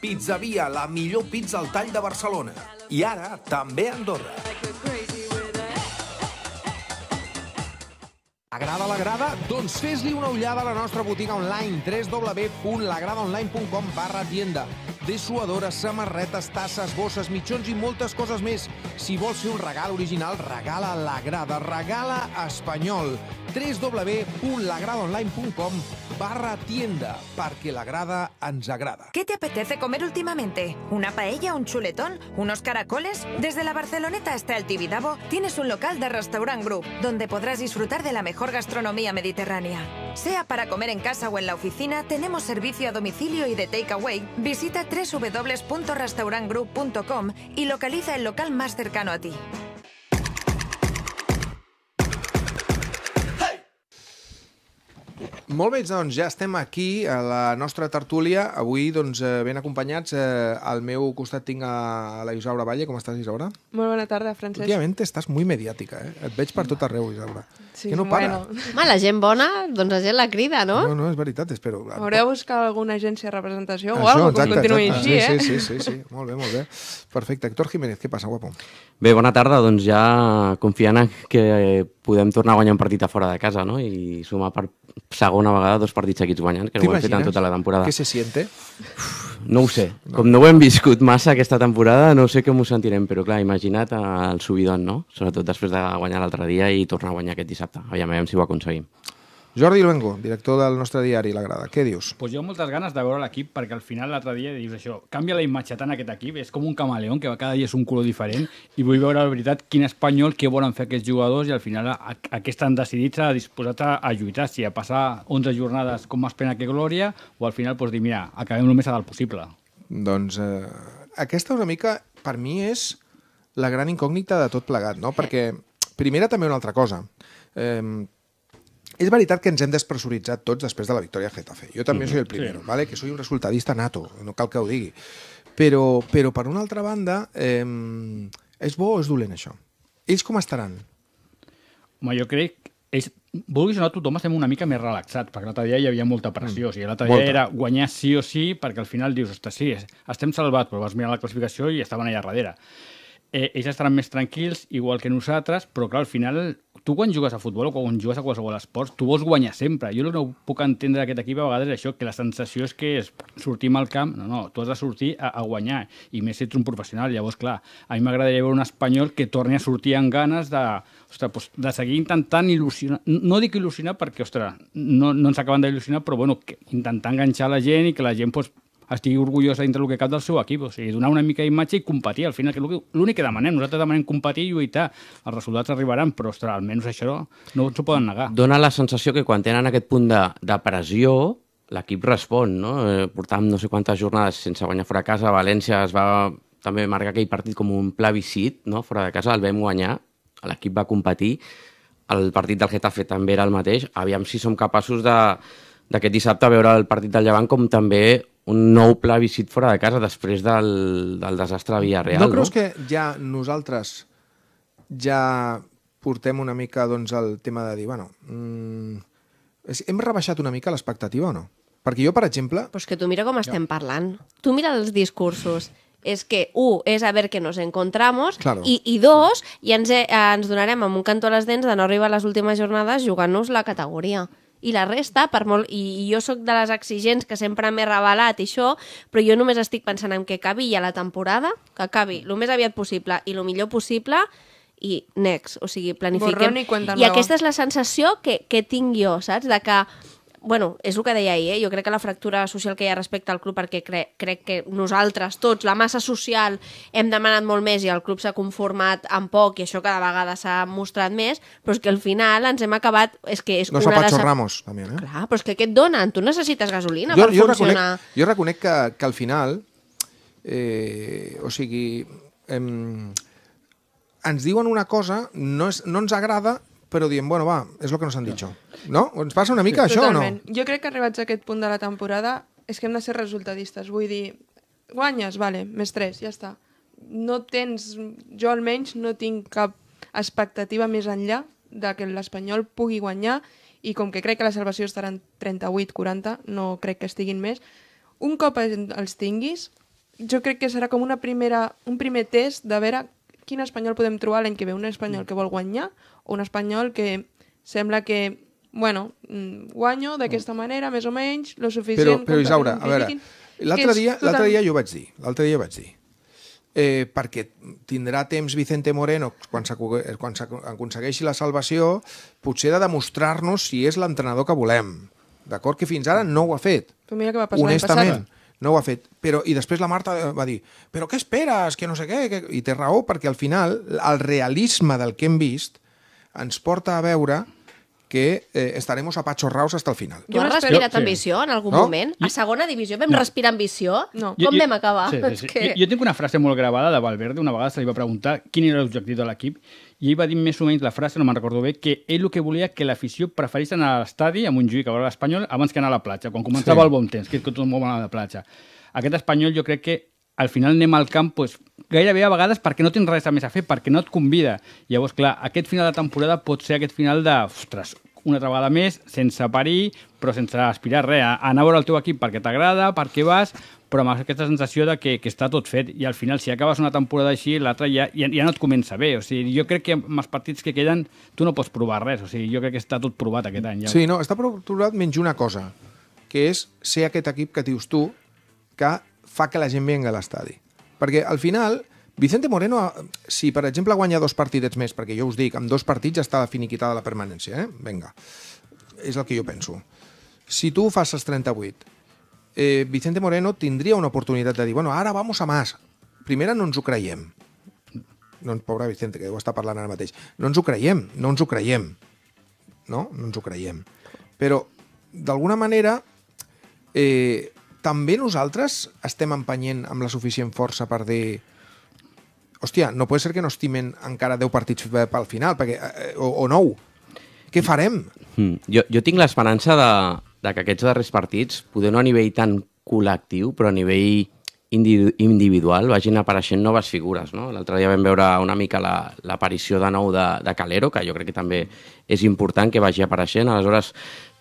Pizza Via, la millor pizza al tall de Barcelona. I ara, també a Andorra. Agrada la grada? Doncs fes-li una ullada a la nostra botiga online www.lagradaonline.com barra tienda dessuadores, samarretes, tasses, bosses, mitjons i moltes coses més. Si vols fer un regal original, regala la grada, regala espanyol. www.lagradaonline.com barra tienda, Parque la grada Anzagrada ¿Qué te apetece comer últimamente? ¿Una paella, un chuletón, unos caracoles? Desde la Barceloneta hasta el Tibidabo tienes un local de Restaurant Group, donde podrás disfrutar de la mejor gastronomía mediterránea. Sea para comer en casa o en la oficina, tenemos servicio a domicilio y de takeaway. Visita www.restaurantgroup.com y localiza el local más cercano a ti. Molt bé, doncs ja estem aquí a la nostra tertúlia. Avui doncs, eh, ben acompanyats. Eh, al meu costat tinc a la Isaura Valle. Com estàs, Isaura? Molt bona tarda, Francesc. Últimament estàs molt mediàtica, eh? Et veig per tot arreu, Isaura. Sí, que no para. Bueno. Ma, la gent bona, doncs la gent la crida, no? No, no, és veritat, espero. de buscar alguna agència de representació o alguna cosa que continuï exacte. així, eh? Sí, sí, sí, sí, sí. molt bé, molt bé. Perfecte. Héctor Jiménez, què passa, guapo? Bé, bona tarda. Doncs ja confiant que podem tornar a guanyar un partit a fora de casa, no? I sumar per segona vegada dos partits seguits guanyant, que ho hem fet en tota la temporada. Què se siente? no ho sé. No. Com no ho hem viscut massa aquesta temporada, no sé com ho sentirem, però clar, imagina't el subidon, no? Sobretot després de guanyar l'altre dia i tornar a guanyar aquest dissabte. Aviam, aviam si ho aconseguim. Jordi Luengo, director del nostre diari La Grada, què dius? Pues jo moltes ganes de veure l'equip perquè al final l'altre dia dius això, canvia la imatge tant aquest equip, és com un camaleón que cada dia és un color diferent i vull veure la veritat quin espanyol, què volen fer aquests jugadors i al final aquests han decidit què estan decidits a disposats a, a lluitar, si a passar 11 jornades com més pena que glòria o al final pues, dir, mira, acabem el més a dalt possible. Doncs eh, aquesta una mica per mi és la gran incògnita de tot plegat, no? Perquè primera també una altra cosa. Eh, és veritat que ens hem despressuritzat tots després de la victòria a Getafe. Jo també mm -hmm. soy el primero, sí. ¿vale? que soy un resultadista nato, no cal que ho digui. Però, però per una altra banda, eh, és bo o és dolent això? Ells com estaran? Home, jo crec ells, vulguis o no, tothom estem una mica més relaxats, perquè l'altre dia hi havia molta pressió. Mm. O sigui, l'altre dia era guanyar sí o sí, perquè al final dius, ostres, sí, estem salvats, però vas mirar la classificació i estaven allà darrere eh, ells estaran més tranquils, igual que nosaltres, però clar, al final, tu quan jugues a futbol o quan jugues a qualsevol esport, tu vols guanyar sempre. Jo no puc entendre d'aquest equip a vegades això, que la sensació és que és sortim al camp, no, no, tu has de sortir a, a guanyar, i més si ets un professional. Llavors, clar, a mi m'agradaria veure un espanyol que torni a sortir amb ganes de, ostres, pues, de seguir intentant il·lusionar, no dic il·lusionar perquè, ostres, no, no ens acaben d'il·lusionar, però bueno, que, intentar enganxar la gent i que la gent pues, estigui orgullós dintre del que cap del seu equip, o sigui, donar una mica d'imatge i competir, al final, que l'únic que demanem, nosaltres demanem competir i lluitar, els resultats arribaran, però, ostres, almenys això no ens ho poden negar. Dóna la sensació que quan tenen aquest punt de, de pressió, l'equip respon, no? Eh, portàvem no sé quantes jornades sense guanyar fora casa, València es va també marcar aquell partit com un plebiscit, no? Fora de casa el vam guanyar, l'equip va competir, el partit del Getafe també era el mateix, aviam si som capaços de d'aquest dissabte veure el partit del Llevant com també un nou pla visit fora de casa després del, del desastre a Villarreal. No, no creus que ja nosaltres ja portem una mica doncs, el tema de dir, bueno, mm, hem rebaixat una mica l'expectativa o no? Perquè jo, per exemple... Pues que tu mira com estem parlant. Tu mira els discursos. És que, un, és a veure que nos encontramos, claro. i, i dos, ja ens, eh, ens donarem amb un cantó a les dents de no arribar a les últimes jornades jugant-nos la categoria i la resta, per molt... I, i jo sóc de les exigents que sempre m'he revelat i això, però jo només estic pensant en que acabi ja la temporada, que acabi el més aviat possible i el millor possible i next, o sigui, planifiquem. i, I aquesta és la sensació que, que tinc jo, saps? De que bueno, és el que deia ahir, eh? jo crec que la fractura social que hi ha respecte al club, perquè cre crec que nosaltres tots, la massa social, hem demanat molt més i el club s'ha conformat amb poc i això cada vegada s'ha mostrat més, però és que al final ens hem acabat... És que és no una patxo de... Ramos, també, eh? Clar, però és que què et donen? Tu necessites gasolina jo, per jo funcionar. Reconec, jo reconec que, que al final, eh, o sigui, em, ens diuen una cosa, no, és, no ens agrada però diem, bueno, va, és el que ens han dit. No? Ens passa una mica sí. això Totalment. o no? Jo crec que arribats a aquest punt de la temporada és que hem de ser resultadistes. Vull dir, guanyes, vale, més tres, ja està. No tens, jo almenys no tinc cap expectativa més enllà de que l'Espanyol pugui guanyar i com que crec que la salvació estarà en 38-40, no crec que estiguin més, un cop els tinguis, jo crec que serà com una primera, un primer test de veure quin espanyol podem trobar l'any que ve? Un espanyol mm. que vol guanyar o un espanyol que sembla que, bueno, mm, guanyo d'aquesta mm. manera, més o menys, lo suficient... Però, però Isaura, a veure, l'altre dia, total... dia jo vaig dir, l'altre dia vaig dir, eh, perquè tindrà temps Vicente Moreno quan, eh, quan aconsegueixi la salvació potser de demostrar-nos si és l'entrenador que volem d'acord? Que fins ara no ho ha fet. Però mira què va passar l'any passat no ho ha fet. Però, I després la Marta eh, va dir, però què esperes, que no sé què? Que... I té raó, perquè al final el realisme del que hem vist ens porta a veure que eh, estaremos raus hasta el final. Tu has respirat jo, ambició sí. en algun no? moment? A segona divisió vam no. respirar ambició? No. Jo, Com jo, vam acabar? Sí, sí, sí. [laughs] Que... Jo, jo tinc una frase molt gravada de Valverde, una vegada se li va preguntar quin era l'objectiu de l'equip i ell va dir més o menys la frase, no me'n recordo bé, que ell el que volia que l'afició preferís anar a l'estadi, un juic a veure l'Espanyol, abans que anar a la platja, quan començava sí. el bon temps, que tothom vol anar a la platja. Aquest Espanyol jo crec que al final anem al camp pues, gairebé a vegades perquè no tens res a més a fer, perquè no et convida. Llavors, clar, aquest final de temporada pot ser aquest final de, ostres, una altra vegada més, sense parir, però sense aspirar res. Anar a veure el teu equip perquè t'agrada, perquè vas, però amb aquesta sensació de que, que està tot fet i al final si acabes una temporada així l'altra ja, ja, ja no et comença bé, o sigui, jo crec que amb els partits que queden tu no pots provar res, o sigui, jo crec que està tot provat aquest any. Ja. Sí, no, està provat menys una cosa, que és ser aquest equip que dius tu que fa que la gent venga a l'estadi. Perquè al final, Vicente Moreno, si per exemple guanya dos partidets més, perquè jo us dic, amb dos partits ja està finiquitada la permanència, eh? Vinga, és el que jo penso. Si tu fas els 38 eh, Vicente Moreno tindria una oportunitat de dir, bueno, ara vamos a más. Primera, no ens ho creiem. No, pobre Vicente, que deu estar parlant ara mateix. No ens ho creiem, no ens ho creiem. No? No ens ho creiem. Però, d'alguna manera, eh, també nosaltres estem empenyent amb la suficient força per dir hòstia, no pot ser que no estimen encara 10 partits pel final, perquè, eh, eh o, o 9. Què farem? Mm, jo, jo tinc l'esperança de, de que aquests darrers partits, poder no a nivell tan col·lectiu, però a nivell individual vagin apareixent noves figures. No? L'altre dia vam veure una mica l'aparició la, de nou de, de Calero, que jo crec que també és important que vagi apareixent. Aleshores,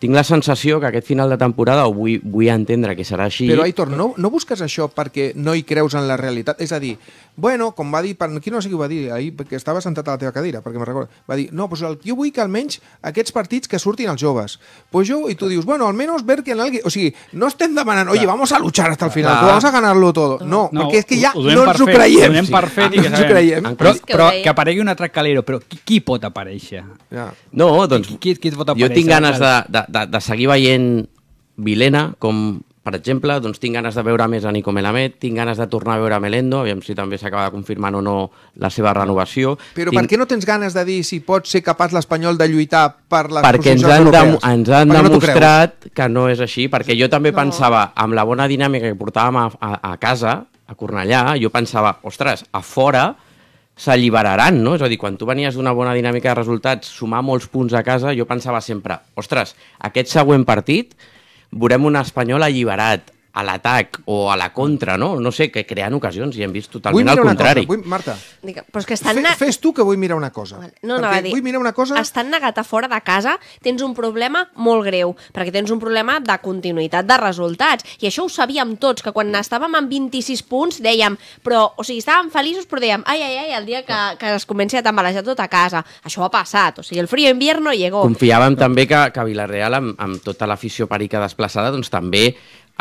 tinc la sensació que aquest final de temporada, o vull, vull entendre que serà així... Però, Aitor, no, no busques això perquè no hi creus en la realitat? És a dir, bueno, com va dir, per, qui no sé qui ho va dir ahir, perquè estava sentat a la teva cadira, perquè me'n recordo, va dir, no, doncs el, jo vull que almenys aquests partits que surtin els joves. Pues jo, I tu dius, bueno, almenys ver que en algú... O sigui, no estem demanant, oye, vamos a luchar hasta el final, que vamos a ganarlo todo. No, no perquè és que ja no ens ho creiem. Ho donem per fet sí. i que sabem. creiem. Però, però que aparegui un altre calero, però qui, qui pot aparèixer? Ja. No, doncs... Qui, qui, qui pot aparèixer? Jo tinc ganes de, de, de, de seguir veient Vilena, com per exemple, doncs tinc ganes de veure més a Nico Melamed, tinc ganes de tornar a veure Melendo, aviam si també s'acaba confirmant o no la seva renovació. Però tinc... per què no tens ganes de dir si pot ser capaç l'Espanyol de lluitar per les perquè ens han, europees? De, ens han perquè demostrat no que no és així, perquè jo també no. pensava, amb la bona dinàmica que portàvem a, a, a casa, a Cornellà, jo pensava, ostres, a fora s'alliberaran, no? És a dir, quan tu venies d'una bona dinàmica de resultats, sumar molts punts a casa, jo pensava sempre, ostres, aquest següent partit veurem un espanyol alliberat, a l'atac o a la contra, no? No sé, que creant ocasions i hem vist totalment al contrari. Cosa, vull, Marta, Digue, però és que estan fe, na... fes tu que vull mirar una cosa. Vale. No, no, va dir, vull mirar una cosa... Estan negat a fora de casa, tens un problema molt greu, perquè tens un problema de continuïtat de resultats. I això ho sabíem tots, que quan estàvem amb 26 punts dèiem, però, o sigui, estàvem feliços, però dèiem, ai, ai, ai, el dia que, que es comenci a tambalejar tot a casa. Això ha passat, o sigui, el frío invierno llegó. Confiàvem també que, que Villarreal, amb, amb tota l'afició perica desplaçada, doncs també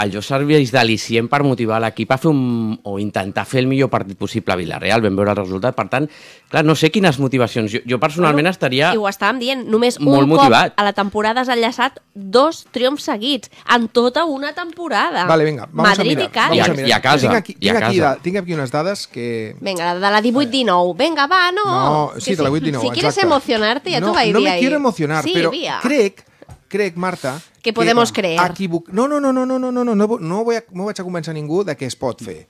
el jo serveix d'al·licient per motivar l'equip a fer un, o intentar fer el millor partit possible a Villarreal, vam veure el resultat, per tant, clar, no sé quines motivacions, jo, jo personalment bueno, estaria... I ho estàvem dient, només molt un motivat. cop a la temporada has enllaçat dos triomfs seguits, en tota una temporada. Vale, vinga, vamos Madrid a mirar. i I a, I a casa. Tinc aquí, tinc, aquí, casa. tinc aquí unes dades que... Vinga, de la 18-19, eh. vinga, va, no... No, sí, de la 18-19, Si exacte. quieres emocionar-te, ja no, t'ho vaig dir ahir. No me quiero emocionar, sí, però via. crec crec, Marta... Que podem creer. Equivoc... No, no, no, no, no, no, no, no, no, no, a, no vaig a convèncer ningú de què es pot fer.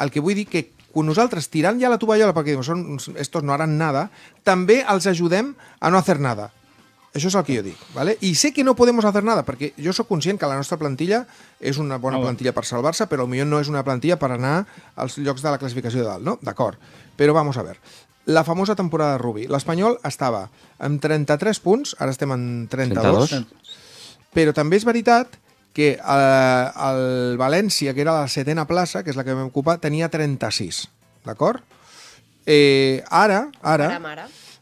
El que vull dir que quan nosaltres tirant ja la tovallola perquè són, estos no haran nada, també els ajudem a no fer nada. Això és el que jo dic. ¿vale? I sé que no podem fer nada, perquè jo sóc conscient que la nostra plantilla és una bona no. plantilla per salvar-se, però millor no és una plantilla per anar als llocs de la classificació de dalt, no? D'acord. Però vamos a ver. La famosa temporada de Rubi. L'Espanyol estava amb 33 punts, ara estem en 32. 32. Però també és veritat que el, eh, el València, que era la setena plaça, que és la que vam ocupar, tenia 36, d'acord? Eh, ara, ara,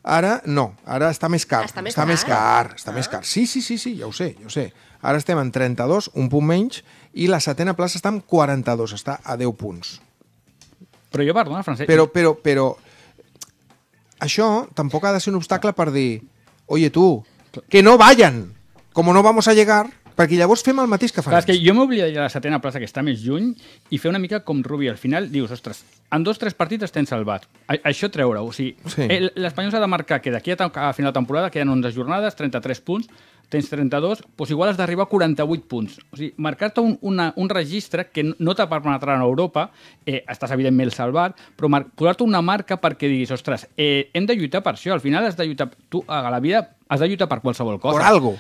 ara, no, ara està més car. Està més està car? Més car eh? està ah. més car. Sí, sí, sí, sí, ja ho sé, ja ho sé. Ara estem en 32, un punt menys, i la setena plaça està en 42, està a 10 punts. Però jo, perdona, Francesc... Però, però, però... Això tampoc ha de ser un obstacle per dir oye, tu, que no vayan com no vamos a llegar, perquè llavors fem el mateix que fa Clar, és que jo m'oblia de la setena plaça que està més lluny i fer una mica com Rubi. Al final dius, ostres, en dos o tres partits estem salvats. això treure-ho. O sigui, sí. eh, l'Espanyol s'ha de marcar que d'aquí a, a final de temporada queden 11 jornades, 33 punts, tens 32, doncs igual has d'arribar a 48 punts. O sigui, marcar-te un, un registre que no t'ha permetrà en Europa, eh, estàs evidentment salvat, però posar-te una marca perquè diguis, ostres, eh, hem de lluitar per això, al final has de lluitar, tu a la vida has de lluitar per qualsevol cosa. Per algo.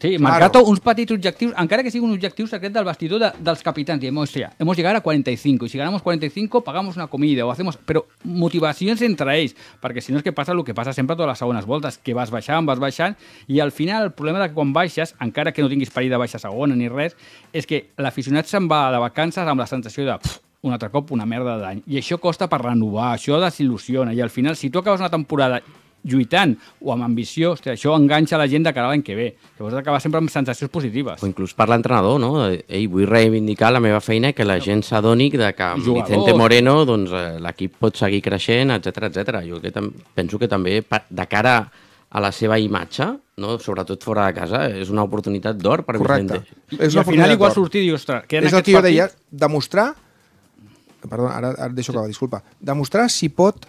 Sí, marcar claro. uns petits objectius, encara que sigui un objectiu secret del vestidor de, dels capitans. Diem, hòstia, hemos llegar a 45, i si ganamos 45 pagamos una comida o hacemos... Però motivacions entre ells, perquè si no és que passa el que passa sempre a totes les segones voltes, que vas baixant, vas baixant, i al final el problema de que quan baixes, encara que no tinguis perill de baixa segona ni res, és que l'aficionat se'n va de vacances amb la sensació de... Pff, un altre cop una merda d'any. I això costa per renovar, això desil·lusiona. I al final, si tu acabes una temporada lluitant o amb ambició, hosti, això enganxa la gent de cara a l'any que ve. Llavors acabar sempre amb sensacions positives. O inclús per l'entrenador, no? Ei, vull reivindicar la meva feina i que la gent s'adoni de que amb Jugadors. Vicente Moreno doncs, eh, l'equip pot seguir creixent, etc etc. Jo que penso que també de cara a la seva imatge, no? sobretot fora de casa, és una oportunitat d'or per Correcte. Vicente. és I al final igual sortir i, ostres, queden És el que jo deia, demostrar perdó, ara, ara deixo acabar, disculpa. Demostrar si pot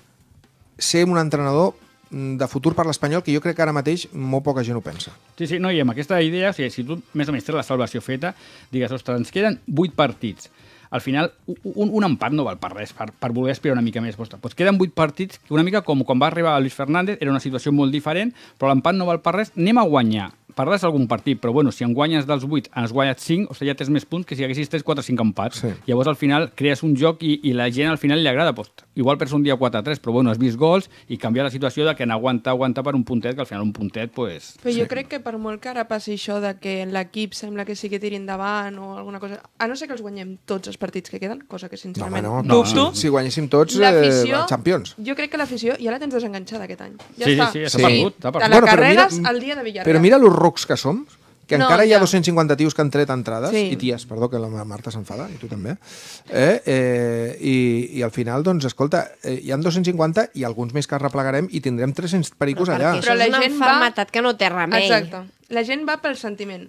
ser un entrenador Mm, de futur per l'Espanyol que jo crec que ara mateix molt poca gent ho pensa. Sí, sí, no, i amb aquesta idea, o sigui, si tu més o menys tens la salvació feta, digues, ostres, ens queden 8 partits al final un, un empat no val per res, per, per voler aspirar una mica més. Doncs, Pues queden vuit partits, que una mica com quan va arribar Luis Fernández, era una situació molt diferent, però l'empat no val per res, anem a guanyar. Perdràs algun partit, però bueno, si en guanyes dels 8 has guanyat 5, o sigui, ja tens més punts que si haguessis 3, 4, 5 empats. Sí. Llavors, al final, crees un joc i, i la gent al final li agrada. Pues, doncs, igual perds un dia 4 3, però bueno, has vist gols i canviar la situació de que n'aguanta, aguanta per un puntet, que al final un puntet, pues... Però jo sí. crec que per molt que ara passi això de que l'equip sembla que sigui que davant endavant o alguna cosa, a no ser que els guanyem tots els partits que queden, cosa que sincerament no, no, no, dubto. Si guanyéssim tots, eh, Champions. Jo crec que l'afició ja la tens desenganxada aquest any. Ja sí, està. sí, s'ha sí. perdut. Ha perdut. bueno, però mira, el dia de Villarreal. Però mira los rocs que som, que no, encara ja. hi ha 250 tios que han tret entrades, sí. i ties, perdó, que la Marta s'enfada, i tu també, eh, eh, i, i al final, doncs, escolta, eh, hi han 250 i alguns més que replegarem i tindrem 300 pericos allà. Però la gent va... que no té remei. Exacte. La gent va pel sentiment.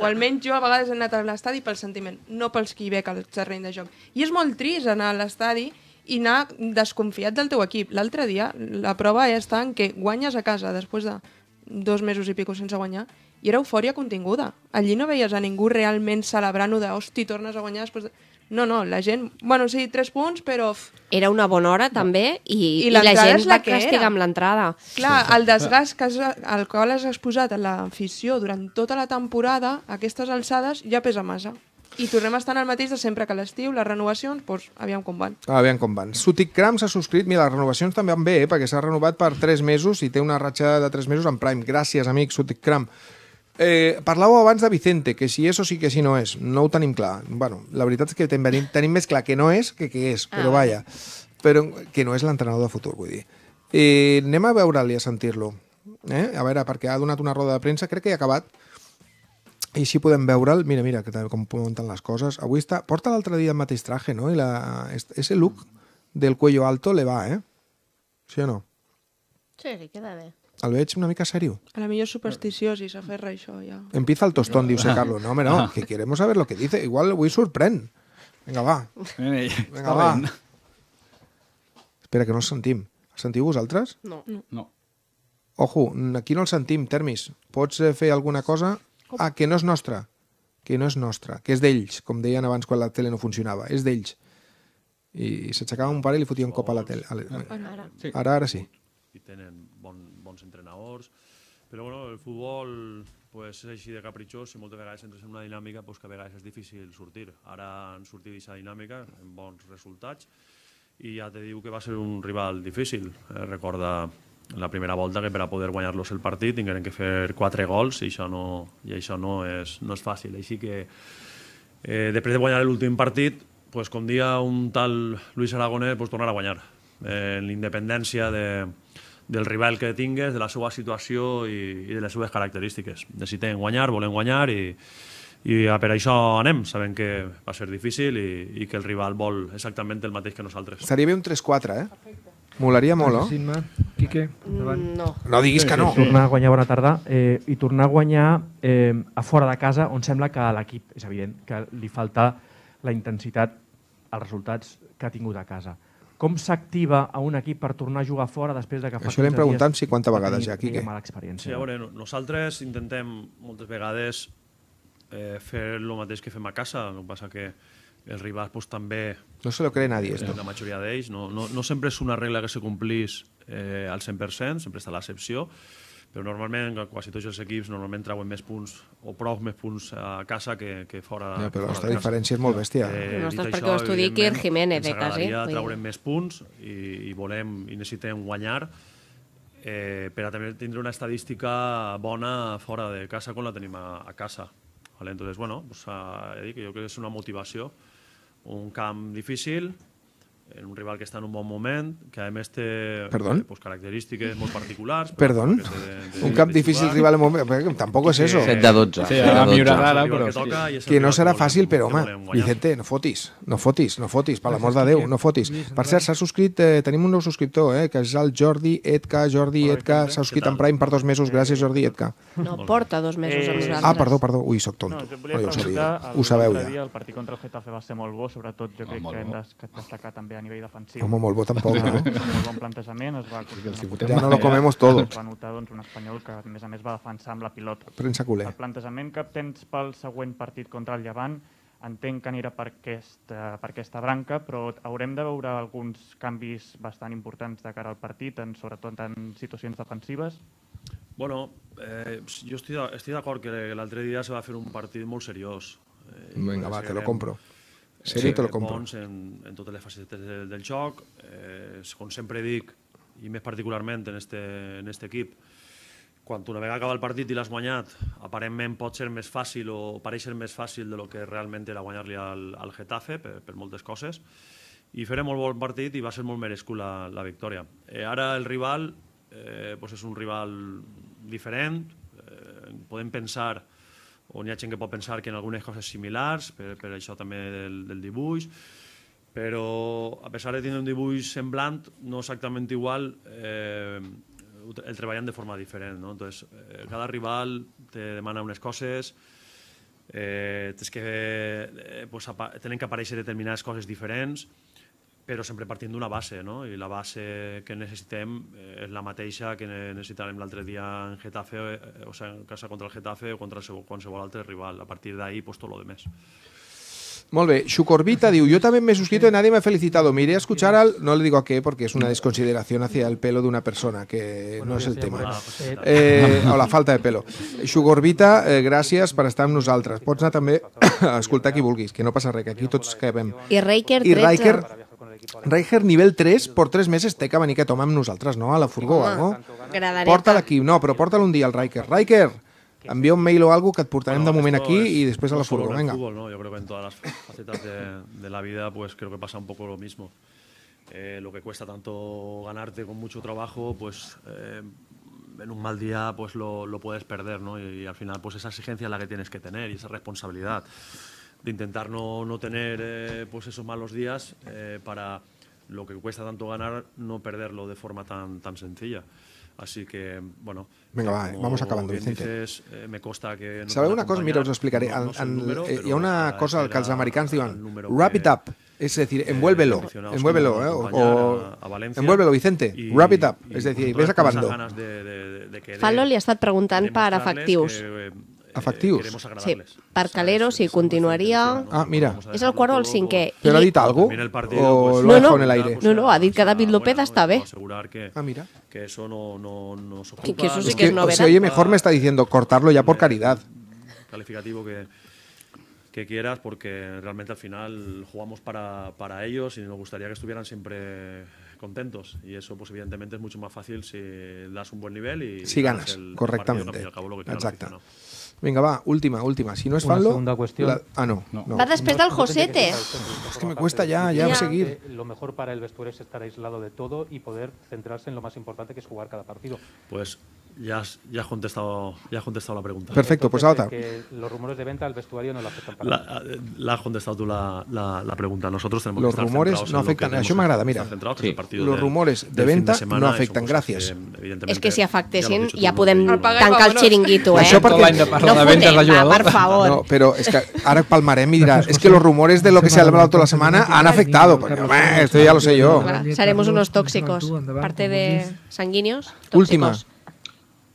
O almenys jo a vegades he anat a l'estadi pel sentiment, no pels qui ve al terreny de joc. I és molt trist anar a l'estadi i anar desconfiat del teu equip. L'altre dia la prova és tant que guanyes a casa després de dos mesos i pico sense guanyar i era eufòria continguda. Allí no veies a ningú realment celebrant-ho de tornes a guanyar després... De... No, no, la gent... Bueno, sí, tres punts, però... Era una bona hora, també, i, I, i la gent la va castigar amb l'entrada. Clar, el desgast que has, el qual has exposat a l'afició durant tota la temporada, aquestes alçades ja pesa massa. I tornem a estar el mateix de sempre que l'estiu, les renovacions, doncs, aviam com van. Ah, aviam com van. Sutic Cram s'ha subscrit, mira, les renovacions també van bé, eh, perquè s'ha renovat per 3 mesos i té una ratxa de 3 mesos en Prime. Gràcies, amic, Sutic Cram. Eh, parlàveu abans de Vicente, que si és o sí que si no és. No ho tenim clar. Bueno, la veritat és que tenim, tenim més clar que no és que que és, però ah. vaja. Però que no és l'entrenador de futur, vull dir. Eh, anem a veure'l i a sentir-lo. Eh? A veure, perquè ha donat una roda de premsa, crec que hi ha acabat. I si podem veure'l. Mira, mira, que com munten les coses. Avui està... Porta l'altre dia el mateix traje, no? I la... Ese look del cuello alto le va, eh? Sí o no? Sí, li queda bé el veig una mica seriu. A la millor supersticiós i s'aferra això, ja. Empieza el tostón, diu ah. Carlos. No, home, no, ah. que queremos saber lo que dice. Igual avui sorprèn. Vinga, va. Eh, eh, Vinga, va. Espera, que no el sentim. El sentiu vosaltres? No. No. Ojo, aquí no el sentim, Termis. Pots eh, fer alguna cosa? Ah, que no és nostra. Que no és nostra. Que és d'ells, com deien abans quan la tele no funcionava. És d'ells. I s'aixecava un pare i li fotia un cop a la tele. Ara, ara. Ara, ara sí. I tenen entrenadors Però bueno, el futbol pues, és així de capritxós i moltes vegades entres en una dinàmica pues, que a vegades és difícil sortir. Ara han sortit d'aquesta dinàmica amb bons resultats i ja te diu que va ser un rival difícil. Eh, recorda la primera volta que per a poder guanyar-los el partit tingueren que fer quatre gols i això no, i això no, és, no és fàcil. Així que eh, després de guanyar l'últim partit, pues, com dia un tal Luis Aragonès, pues, tornar a guanyar. Eh, L'independència de, del rival que tingues, de la seva situació i, i de les seves característiques. Necessitem guanyar, volem guanyar i, i per això anem, sabem que va ser difícil i, i que el rival vol exactament el mateix que nosaltres. Seria bé un 3-4, eh? Perfecte. Molaria molt, oh? Quique, endavant. Mm, no. No diguis que no. Tornar a guanyar bona tarda eh, i tornar a guanyar eh, a fora de casa on sembla que l'equip, és evident, que li falta la intensitat als resultats que ha tingut a casa com s'activa a un equip per tornar a jugar fora després de que fa Això l'hem preguntat quanta vegades ja, aquí. Mala experiència. Sí, a veure, nosaltres intentem moltes vegades eh, fer el mateix que fem a casa, el que passa que el rival pues, també... No se lo cree nadie, eh, esto. la majoria d'ells. No, no, no sempre és una regla que se complís eh, al 100%, sempre està l'excepció però normalment quasi tots els equips normalment trauen més punts o prou més punts a casa que, que fora ja, però la diferència és molt bèstia eh, no Nosaltres perquè això, ho estudi Kir Jiménez eh, quasi traurem més punts i, i volem i necessitem guanyar eh, per a també tindre una estadística bona fora de casa com la tenim a, a casa vale? entonces bueno pues, a, eh, dir, que jo crec que és una motivació un camp difícil en un rival que està en un bon moment, que a més té Perdón? Eh, pues, característiques molt particulars. Perdó? Un cap difícil jugar, rival en moment, tampoc és eso. 7 de 12. Sí, ara millorarà ara, però... Que, toca, que no serà que fàcil, però, home, Vicente, no fotis, no fotis, no fotis, per l'amor de Déu, no fotis. Per cert, s'ha subscrit, eh, tenim un nou subscriptor, eh, que és el Jordi Etka, Jordi Etka, s'ha subscrit en Prime per dos mesos, gràcies Jordi Etka. No, porta dos mesos amb eh, nosaltres. Ah, perdó, perdó, ui, soc tonto. No, jo ho sabia, ho sabeu ja. El partit contra el Getafe va ser molt bo, sobretot jo crec que hem destacat també també a nivell defensiu. Home, molt bo tampoc, no? molt bon plantejament, es va... Ja no lo comemos todo. Es va notar doncs, un espanyol que, a més a més, va defensar amb la pilota. Prensa culer. El plantejament que tens pel següent partit contra el Llevant entenc que anirà per aquesta, per aquesta branca, però haurem de veure alguns canvis bastant importants de cara al partit, en, sobretot en situacions defensives. Bueno, eh, jo estic, estic d'acord que l'altre dia se va fer un partit molt seriós. Eh, Vinga, va, te lo compro sí, te lo compro. bons en, en totes les facetes del, del joc. Eh, com sempre dic, i més particularment en este, en este equip, quan una vegada acaba el partit i l'has guanyat, aparentment pot ser més fàcil o pareix ser més fàcil de lo que realment era guanyar-li al, al Getafe per, per moltes coses i faré molt bon partit i va ser molt merescut la, la victòria. Eh, ara el rival eh, pues és un rival diferent, eh, podem pensar on hi ha gent que pot pensar que en algunes coses similars, per, per això també del, del dibuix, però a pesar de tenir un dibuix semblant, no exactament igual, eh, el treballen de forma diferent. No? Entonces, eh, cada rival te demana unes coses, eh, tens que, eh, pues, tenen que aparèixer determinades coses diferents, però sempre partint d'una base, no? i la base que necessitem eh, és la mateixa que necessitarem l'altre dia en Getafe, eh, o sigui, en casa contra el Getafe o contra qualsevol altre rival. A partir d'ahí, pues, tot lo que més. Molt bé, Xucorbita diu, jo també m'he suscrito i nadie me ha felicitado, a escuchar al... No le digo a qué, porque es una desconsideración hacia el pelo de una persona, que no és el tema. Ah, eh, o la falta de pelo. Xucorbita, eh, gràcies per estar amb nosaltres. Pots anar també a escoltar qui vulguis, que no passa res, que aquí tots acabem. I Riker 13. I Riker Reiger nivel 3 por 3 meses te caben y que tomamos nosotros, no? A la furgoa, no? Porta'l aquí, no, pero porta'l un día al Reiger. Riker, envía un mail o algo que te portaremos bueno, de aquí y después a la furgoa, venga. Yo creo que en todas las facetas de, la vida pues creo que pasa un poco lo mismo. Eh, lo que cuesta tanto ganarte con mucho trabajo, pues eh, en un mal día pues lo, lo puedes perder, ¿no? Y, y, al final pues esa exigencia es la que tienes que tener y esa responsabilidad de intentar no, no tener eh, pues esos malos días eh, para lo que cuesta tanto ganar, no perderlo de forma tan, tan sencilla. Así que, bueno. Venga, vamos acabando, Vicente. Eh, me costa que no una cosa? Mira, os lo explicaré. y una cosa que los americanos digan. wrap it up. Es decir, envuélvelo, envuélvelo, eh, o, envuélvelo, Vicente, wrap it up, Es decir, ves acabando. Falol ya preguntando para afectivos. Eh, sí, Parcalero y continuaría... Ah, mira. Es el quart o el cinquè. Pues, ha dit lo no, no, en el aire? No, no, ha dit pues, David López està pues, bé. Asegurar que, ah, mira. Que eso no, no, no Que eso sí que, no es novedad. oye, mejor me está diciendo cortarlo ya por caridad. Calificativo que que quieras porque realmente al final jugamos para, para ellos y nos gustaría que estuvieran siempre contentos. Y eso, pues evidentemente, es mucho más fácil si das un buen nivel y si ganas correctamente. Exacto. Venga, va, última, última. Si no es Una segunda cuestión. Ah, no. No. no. Josete. Es que me cuesta ya, ya seguir. Eh, lo mejor para el vestuario es estar aislado de todo y poder centrarse en lo más importante que es jugar cada partido. Pues ya has, ya contestado, ya contestado la pregunta. Perfecto, pues ahora los rumores de venta al vestuario no lo afectan para nada. La, has contestado tú la, pregunta. Nosotros tenemos Los que estar rumores no afectan. A Eso me agrada, mira. Los rumores de venta no afectan, pues, gracias. Eh, es que si afectes, ya pueden tancar el chiringuito, pues por Por favor. No, que ahora palmarem que los rumores de lo que se ha hablado toda la semana han afectado. esto ya lo sé yo. Seremos unos tóxicos. Parte de sanguíneos. Última.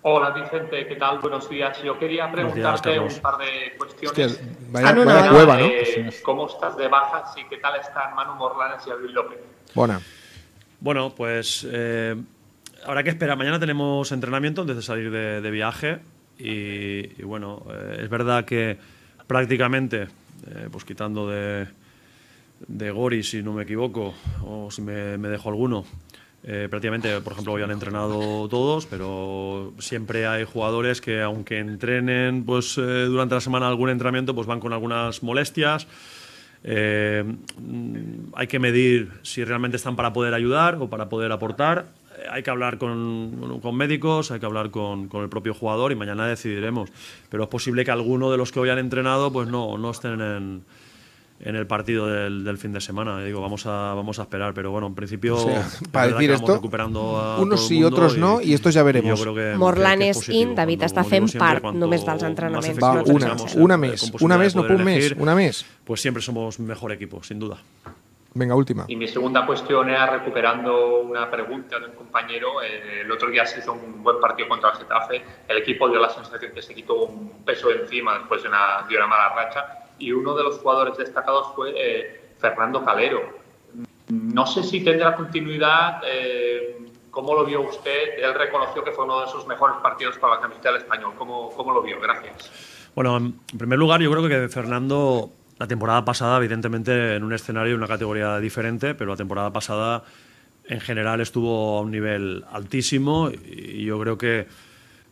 Hola Vicente, ¿qué tal? Buenos días. Yo quería preguntarte un par de cuestiones. Ah, cueva, ¿no? Eh, ¿Cómo estás de bajas y qué tal están Manu Morlanes y Abril López? Buena. Bueno, pues eh, habrá que esperar. Mañana tenemos entrenamiento antes de salir de viaje. Y, bueno, eh, es verdad que prácticamente, eh, pues quitando de, de, Gori, si no me equivoco, o si me, dejo alguno, eh, prácticamente, por ejemplo, hoy han entrenado todos, pero siempre hay jugadores que, aunque entrenen pues, durante la semana algún entrenamiento, pues van con algunas molestias. hay que medir si realmente están para poder ayudar o para poder aportar eh, hay que hablar con, médicos, hay que hablar con, el propio jugador y mañana decidiremos. Pero es posible que alguno de los que hoy han entrenado pues no, no estén en, el partido del, fin de semana. Digo, vamos a, vamos a esperar, pero bueno, en principio para decir esto, recuperando unos sí, otros no, y esto ya veremos. Morlanes in, David, hasta par, no me está el Va, una, una mes, eh, una mes, no un mes, una mes. Pues siempre somos mejor equipo, sin duda. Venga, última. Y mi segunda cuestión era recuperando una pregunta de un compañero. Eh, el otro día se hizo un buen partido contra el Getafe. El equipo dio la sensación que se quitó un peso encima después de una, mala racha. Y uno de los jugadores destacados fue eh, Fernando Calero. No sé si tendrá continuidad. Eh, ¿Cómo lo vio usted? Él reconoció que fue uno de sus mejores partidos para la camiseta del español. ¿Cómo, cómo lo vio? Gracias. Bueno, en primer lugar, yo creo que Fernando la temporada pasada, evidentemente, en un escenario, y una categoría diferente, pero la temporada pasada en general estuvo a un nivel altísimo y yo creo que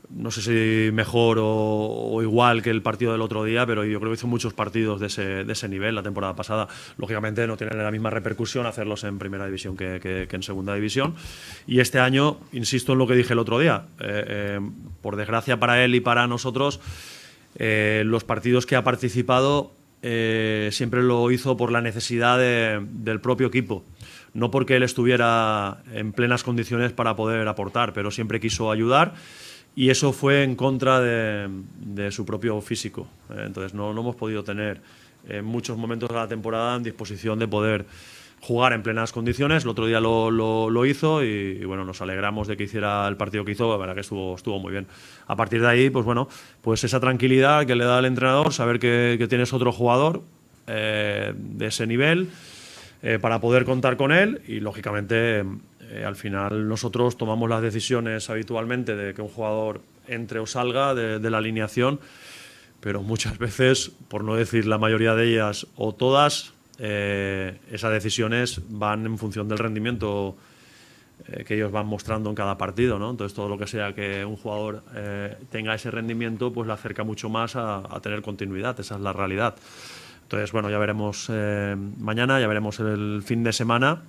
no sé si mejor o, igual que el partido del otro día, pero yo creo que hizo muchos partidos de ese, nivel la temporada pasada. Lógicamente no tienen la misma repercusión hacerlos en primera división que, en segunda división. Y este año, insisto en lo que dije el otro día, eh, eh, por desgracia para él y para nosotros, eh, los partidos que ha participado eh, siempre lo hizo por la necesidad del propio equipo, no porque él estuviera en plenas condiciones para poder aportar, pero siempre quiso ayudar y eso fue en contra de, su propio físico. Eh, entonces no, no hemos podido tener en eh, muchos momentos de la temporada en disposición de poder jugar en plenas condiciones. El otro día lo, hizo y, bueno, nos alegramos de que hiciera el partido que hizo, la verdad que estuvo, estuvo muy bien. A partir de ahí, pues bueno, pues esa tranquilidad que le da al entrenador, saber que, tienes otro jugador eh, de ese nivel eh, para poder contar con él y lógicamente eh, al final nosotros tomamos las decisiones habitualmente de que un jugador entre o salga de la alineación. Pero muchas veces, por no decir la mayoría de ellas o todas, eh, esas decisiones van en función del rendimiento eh, que ellos van mostrando en cada partido, ¿no? Entonces todo lo que sea que un jugador eh, tenga ese rendimiento, pues le acerca mucho más a, tener continuidad, esa es la realidad. Entonces, bueno, ya veremos mañana, ya veremos el fin de semana,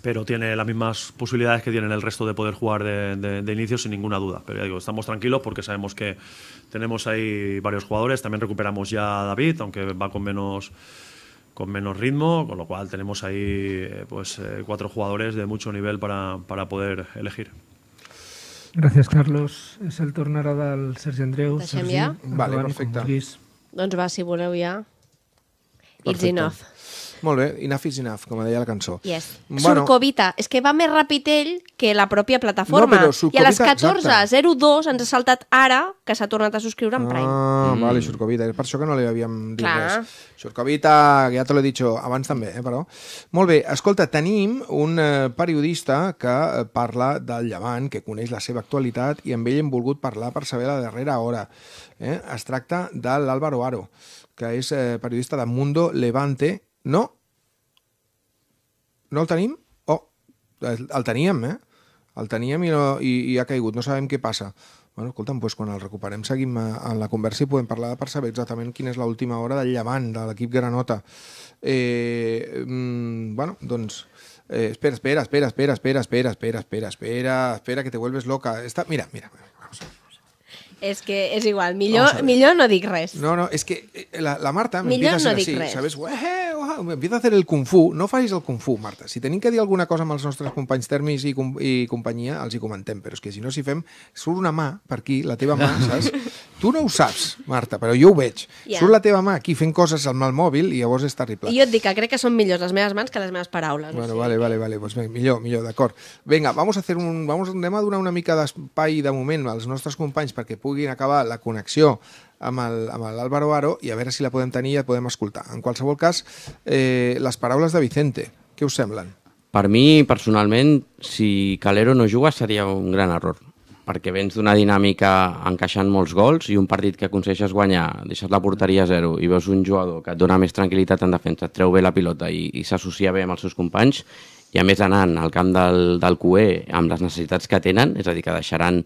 pero tiene las mismas posibilidades que tienen el resto de poder jugar de, de inicio sin ninguna duda. Pero ya digo, estamos tranquilos porque sabemos que tenemos ahí varios jugadores, también recuperamos ya a David, aunque va con menos con menos ritmo, con lo cual tenemos ahí eh, pues eh, cuatro jugadores de mucho nivel para, para poder elegir. Gracias Carlos. es el turno dar del Sergi Andreu. vale, perfecto. va, si Molt bé, enough is enough, com deia la cançó. Yes. Bueno, Surcovita, és que va més ràpid ell que la pròpia plataforma. No, I a les 14.02 ens ha saltat ara, que s'ha tornat a subscriure en ah, Prime. Ah, mm. vale, Surcovita, és per això que no li havíem dit Clar. res. Surcovita, ja te l'he dit abans també, eh, però... Molt bé, escolta, tenim un eh, periodista que eh, parla del Llevant, que coneix la seva actualitat, i amb ell hem volgut parlar per saber la darrera hora. Eh? Es tracta de l'Àlvaro Aro, que és eh, periodista de Mundo Levante no. No el tenim? Oh, el teníem, eh? El teníem i, no, i, i ha caigut. No sabem què passa. Bueno, escolta'm, doncs quan el recuperem seguim en la conversa i podem parlar per saber exactament quina és l'última hora del llevant, de l'equip Granota. Eh, mm, bueno, doncs... Eh, espera, espera, espera, espera, espera, espera, espera, espera, espera, espera, que te vuelves loca. Está, mira, mira, vamos a ver. És que és igual, millor, millor no dic res. No, no, és que eh, eh, la, la Marta m'empieza no a ser no així, sabes? M'empieza a fer el kung fu. No facis el kung fu, Marta. Si tenim que dir alguna cosa amb els nostres companys termis i, com, i companyia, els hi comentem, però és que si no, si fem, surt una mà per aquí, la teva mà, saps? [laughs] Tu no ho saps, Marta, però jo ho veig. Yeah. Surt la teva mà aquí fent coses amb el mòbil i llavors és terrible. I jo et dic que crec que són millors les meves mans que les meves paraules. Bueno, o sigui. vale, vale, vale. Pues bé, millor, millor, d'acord. Vinga, vamos a fer un... Vamos, anem a donar una mica d'espai de moment als nostres companys perquè puguin acabar la connexió amb l'Àlvaro Aro i a veure si la podem tenir i la podem escoltar. En qualsevol cas, eh, les paraules de Vicente, què us semblen? Per mi, personalment, si Calero no juga seria un gran error, perquè vens d'una dinàmica encaixant molts gols i un partit que aconsegueixes guanyar, deixes la porteria a zero i veus un jugador que et dona més tranquil·litat en defensa, et treu bé la pilota i, i s'associa bé amb els seus companys, i a més anant al camp del, del QE amb les necessitats que tenen, és a dir, que deixaran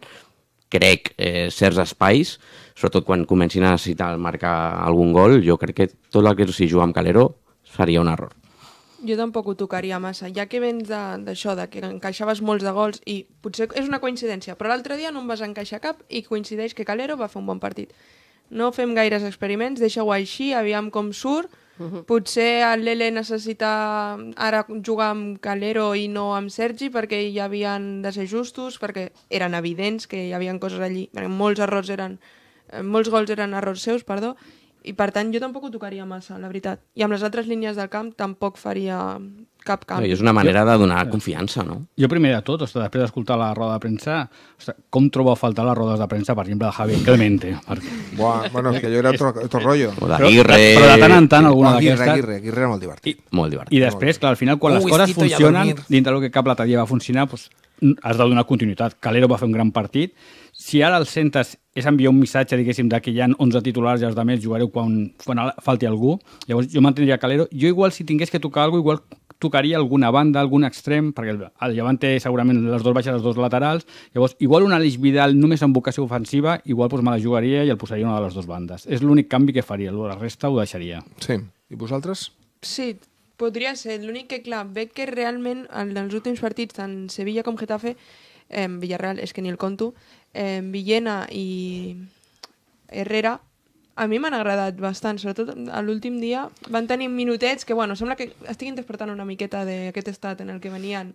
crec, eh, certs espais, sobretot quan comencin a necessitar marcar algun gol, jo crec que tot el que s'hi juga amb Calero seria un error. Jo tampoc ho tocaria massa, ja que vens d'això, de, de que encaixaves molts de gols i potser és una coincidència, però l'altre dia no em vas encaixar cap i coincideix que Calero va fer un bon partit. No fem gaires experiments, deixa-ho així, aviam com surt, -huh. Potser el Lele necessita ara jugar amb Calero i no amb Sergi perquè ja havien de ser justos, perquè eren evidents que hi havien coses allí, perquè molts errors eren eh, molts gols eren errors seus, perdó, i per tant jo tampoc ho tocaria massa, la veritat. I amb les altres línies del camp tampoc faria cap canvi. No, és una manera de donar sí. confiança, no? Jo primer de tot, ostres, després d'escoltar la roda de premsa, ostres, com trobo a faltar les rodes de premsa, per exemple, de Javier Clemente? Perquè... Buah, bueno, és que jo era eh, otro, eh, otro rollo. O d'Aguirre... Però, però de tant en tant alguna d'aquestes... Aguirre, Aguirre era molt divertit. I, molt divertit. I després, clar, al final, quan Ui, les coses funcionen, dintre del que cap l'altre dia va funcionar, doncs, has de donar continuïtat. Calero va fer un gran partit. Si ara el sentes és enviar un missatge, diguéssim, de que hi ha 11 titulars i els altres jugareu quan, quan falti algú, llavors jo mantindria Calero. Jo igual, si tingués que tocar alguna cosa, igual tocaria alguna banda, algun extrem, perquè el, el Llevant té segurament les dues baixes, les dues laterals, llavors igual un Aleix Vidal només amb vocació ofensiva, igual doncs, me la jugaria i el posaria una de les dues bandes. És l'únic canvi que faria, la resta ho deixaria. Sí. I vosaltres? Sí, podria ser. L'únic que, clar, veig que realment en els últims partits, tant Sevilla com Getafe, en eh, Villarreal, és que ni el conto, en eh, Villena i Herrera a mi m'han agradat bastant, sobretot l'últim dia van tenir minutets que, bueno, sembla que estic interpretant una miqueta d'aquest estat en el que venien.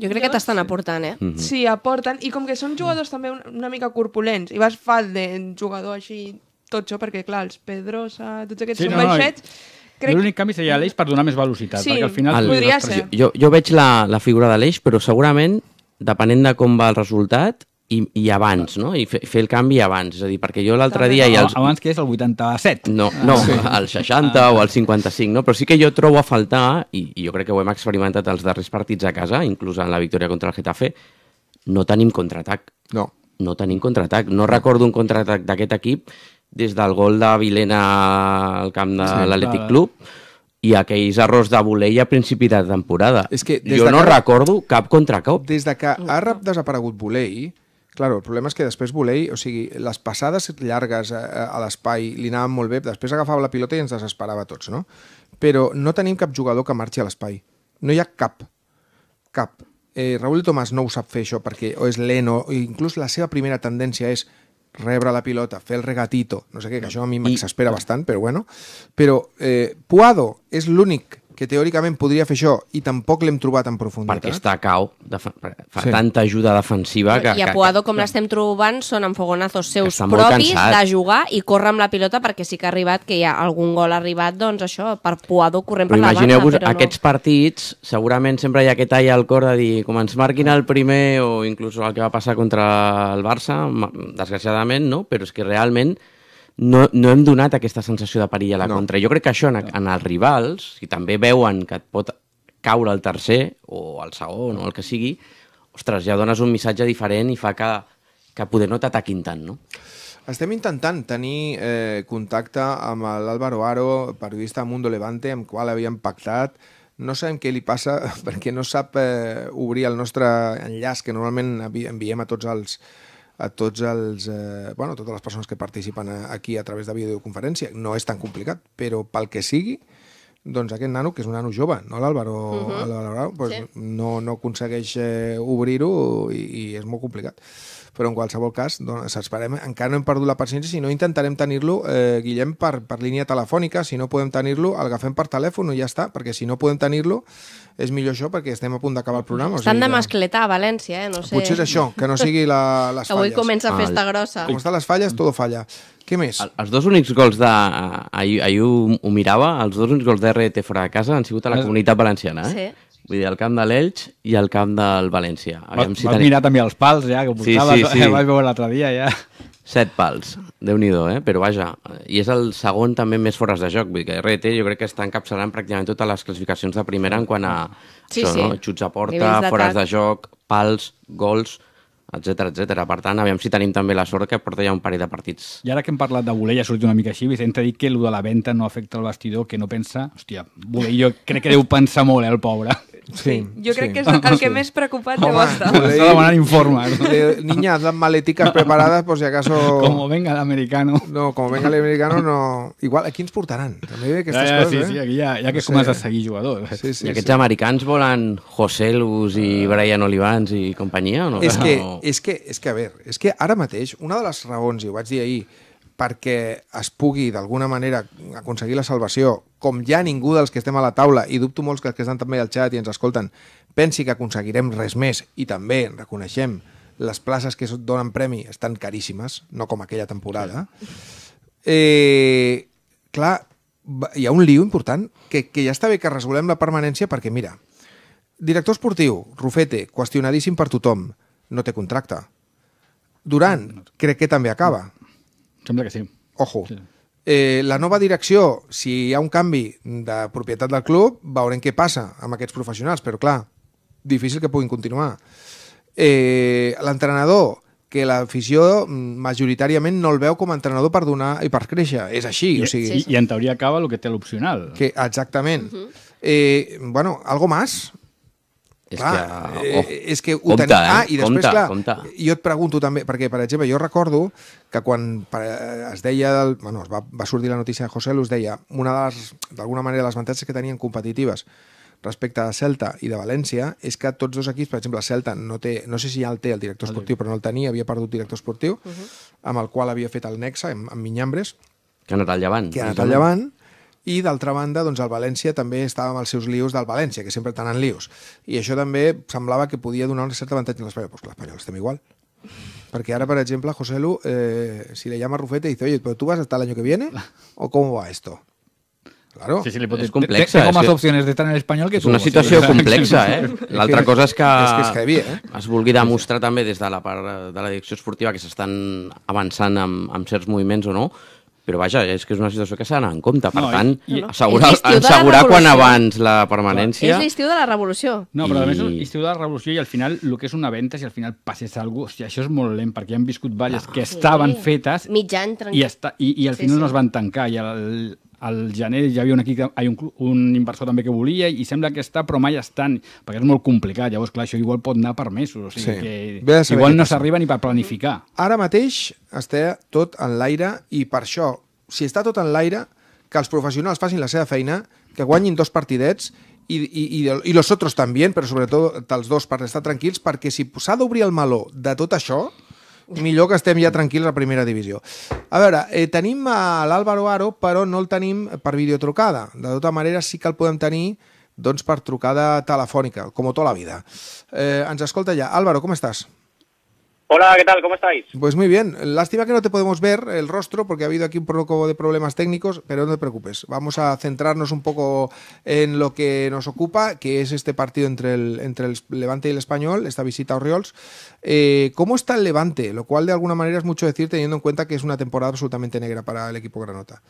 Jo crec que t'estan aportant, eh? Mm -hmm. Sí, aporten, i com que són jugadors també una, una mica corpulents, i vas fal de jugador així tot això, perquè clar, els Pedrosa, tots aquests sí, són no, baixets... No, no. Crec... L'únic canvi seria l'eix per donar més velocitat, sí, perquè al final... El... Podria ser. Jo, jo veig la, la figura de l'eix, però segurament, depenent de com va el resultat, i, i abans, no? I fer, fer el canvi abans, és a dir, perquè jo l'altre dia... I els... Abans que és el 87. No, ah, no sí. el 60 ah. o el 55, no? Però sí que jo trobo a faltar, i, i jo crec que ho hem experimentat els darrers partits a casa, inclús en la victòria contra el Getafe, no tenim contraatac. No. No tenim contraatac. No recordo un contraatac d'aquest equip des del gol de Vilena al camp de sí, l'Atlètic Club, i aquells errors de voler a principi de temporada. És que jo no que... recordo cap contracop. Des de que ha desaparegut Volei, Claro, el problema és que després volei, o sigui, les passades llargues a, a l'espai li anaven molt bé, després agafava la pilota i ens desesperava tots, no? Però no tenim cap jugador que marxi a l'espai. No hi ha cap. Cap. Eh, Raúl Tomàs no ho sap fer això perquè o és lent o inclús la seva primera tendència és rebre la pilota, fer el regatito, no sé què, que això a mi m'exaspera I... bastant, però bueno. Però eh, Puado és l'únic que teòricament podria fer això i tampoc l'hem trobat en profunditat. Perquè està cau, fa sí. tanta ajuda defensiva... Que, I a Puado, com l'estem trobant, són enfogonazos seus propis de jugar i córrer amb la pilota perquè sí que ha arribat, que hi ha algun gol arribat, doncs això, per Puado corrent però per la banda. Imagineu-vos, no... aquests partits, segurament sempre hi ha aquest tall al cor de dir com ens marquin el primer o inclús el que va passar contra el Barça, desgraciadament, no? però és que realment no, no hem donat aquesta sensació de perill a la no. contra. Jo crec que això en, en els rivals, si també veuen que et pot caure el tercer o el segon o el que sigui, ostres, ja dones un missatge diferent i fa que, que poder no t'ataquin tant, no? Estem intentant tenir eh, contacte amb l'Àlvaro Aro, periodista de Mundo Levante, amb qual havíem pactat. No sabem què li passa [laughs] perquè no sap eh, obrir el nostre enllaç que normalment enviem a tots els, a tots els, eh, bueno, totes les persones que participen aquí a través de videoconferència. No és tan complicat, però pel que sigui, doncs aquest nano, que és un nano jove, no l'Àlvaro uh mhm. -huh. Álvaro, doncs sí. no, no aconsegueix eh, obrir-ho i, i és molt complicat. Però en qualsevol cas, doncs, esperem, encara no hem perdut la paciència, si no intentarem tenir-lo, eh, Guillem, per, per línia telefònica, si no podem tenir-lo, el agafem per telèfon i ja està, perquè si no podem tenir-lo, és millor això, perquè estem a punt d'acabar el programa. Estan o sigui, de mascletà a València, eh? no sé. Potser és això, que no sigui la, les que falles. Avui comença festa ah, grossa. Com estan les falles, mm. tot falla. Què més? El, els dos únics gols de... Ahir, ahir ho, ho mirava, els dos únics gols d'RT fora de casa han sigut a la ah. comunitat valenciana, eh? Sí. Vull dir, el camp de l'Elx i el camp del València. Aviam vas, si vas mirar també els pals, ja, que portava, sí, sí, sí. Eh, vaig veure l'altre dia, ja. Set pals, déu nhi eh? Però vaja, i és el segon també més fores de joc. Vull dir que RT jo crec que està encapçalant pràcticament totes les classificacions de primera en quant a sí, això, sí. no? Xuts a porta, fores de joc, pals, gols etc etc. Per tant, aviam si tenim també la sort que porta ja un parell de partits. I ara que hem parlat de voler, ja ha sortit una mica així, Vicent ha dit que el de la venda no afecta el vestidor, que no pensa... Hòstia, voler jo crec que deu pensar molt, eh, el pobre. Sí, jo crec sí. que és el que sí. més preocupat Home, deu [laughs] estar. Està informes. Eh? De, niñas, las maletiques preparadas per si acaso... Como venga el americano. No, como venga el americano no... Igual, aquí ens portaran. També aquestes ja, ja, coses, sí, eh? sí, aquí ja, ja que no comences a seguir jugadors. Sí, sí, I aquests sí. americans volen José Luz i ah. Brian Olivans i companyia o no? És que, no? és que, és que a veure, és que ara mateix, una de les raons, i ho vaig dir ahir, perquè es pugui d'alguna manera aconseguir la salvació, com ja ningú dels que estem a la taula, i dubto molts que els que estan també al xat i ens escolten, pensi que aconseguirem res més, i també reconeixem les places que donen premi estan caríssimes, no com aquella temporada, eh, clar, hi ha un lío important que, que ja està bé que resolem la permanència perquè, mira, director esportiu, Rufete, qüestionadíssim per tothom, no té contracte. Durant, crec que també acaba Sembla que sí. Ojo. Sí. Eh, la nova direcció, si hi ha un canvi de propietat del club, veurem què passa amb aquests professionals, però clar, difícil que puguin continuar. Eh, L'entrenador, que l'afició mm, majoritàriament no el veu com a entrenador per donar i per créixer. És així. I, o sigui, sí, sí. i en teoria acaba el que té l'opcional. Exactament. Uh mhm. -huh. eh, bueno, algo más? És Clar, que, eh, eh, oh, és que ho compte, tenim... Eh? Ah, i després, compte, clar, compte. jo et pregunto també, perquè, per exemple, jo recordo que quan eh, es deia... Del, bueno, es va, va sortir la notícia de José Luis, deia una de les, d'alguna manera, les avantatges que tenien competitives respecte a Celta i de València és que tots dos equips, per exemple, Celta no té, no sé si ja el té el director esportiu, però no el tenia, havia perdut director esportiu, uh -huh. amb el qual havia fet el Nexa, amb, amb Minyambres. Que ha anat al llevant. Que ha anat al llevant, i d'altra banda doncs el València també estava amb els seus lius del València, que sempre tenen lius i això també semblava que podia donar un cert avantatge a l'Espanyol, però pues, l'Espanyol estem igual perquè ara, per exemple, José Lu, eh, si le llama Rufete, dice, oye, ¿pero tú vas hasta el año que viene? [laughs] ¿O cómo va esto? Claro. Sí, sí, li pot dir. És complexa. Té, com com opcions d'estar en espanyol que tu. És una situació complexa, eh? L'altra [laughs] cosa és que, és que és eh? es vulgui demostrar també des de la part de la direcció esportiva que s'estan avançant amb, amb certs moviments o no, però vaja, és que és una situació que s'ha d'anar en compte. Per no, tant, i, assegurar, assegurar quan abans la permanència... És l'estiu de la revolució. No, però I... a més és l'estiu de la revolució i al final el que és una venda, si al final passés alguna cosa, hòstia, això és molt lent, perquè han viscut balles ah, que estaven sí. fetes... Mitjan, tranquil. I, està, i, i al sí, final sí. no es van tancar. I el, al gener ja hi havia un, equip, hi un, un inversor també que volia i sembla que està, però mai estan, perquè és molt complicat. Llavors, clar, això igual pot anar per mesos, o sigui sí. que igual no s'arriba ni per planificar. Ara mateix està tot en l'aire i per això, si està tot en l'aire, que els professionals facin la seva feina, que guanyin dos partidets i, i, i, i los otros també, però sobretot els dos per estar tranquils, perquè si s'ha d'obrir el meló de tot això, millor que estem ja tranquils a primera divisió. A veure, eh, tenim l'Àlvaro Aro, però no el tenim per videotrucada. De tota manera, sí que el podem tenir doncs, per trucada telefònica, com tota la vida. Eh, ens escolta ja. Álvaro, com estàs? Hola, ¿qué tal? ¿Cómo estáis? Pues muy bien. Lástima que no te podemos ver el rostro porque ha habido aquí un poco de problemas técnicos, pero no te preocupes. Vamos a centrarnos un poco en lo que nos ocupa, que es este partido entre el, entre el Levante y el Español, esta visita a Orioles. Eh, ¿Cómo está el Levante? Lo cual de alguna manera es mucho decir teniendo en cuenta que es una temporada absolutamente negra para el equipo Granota.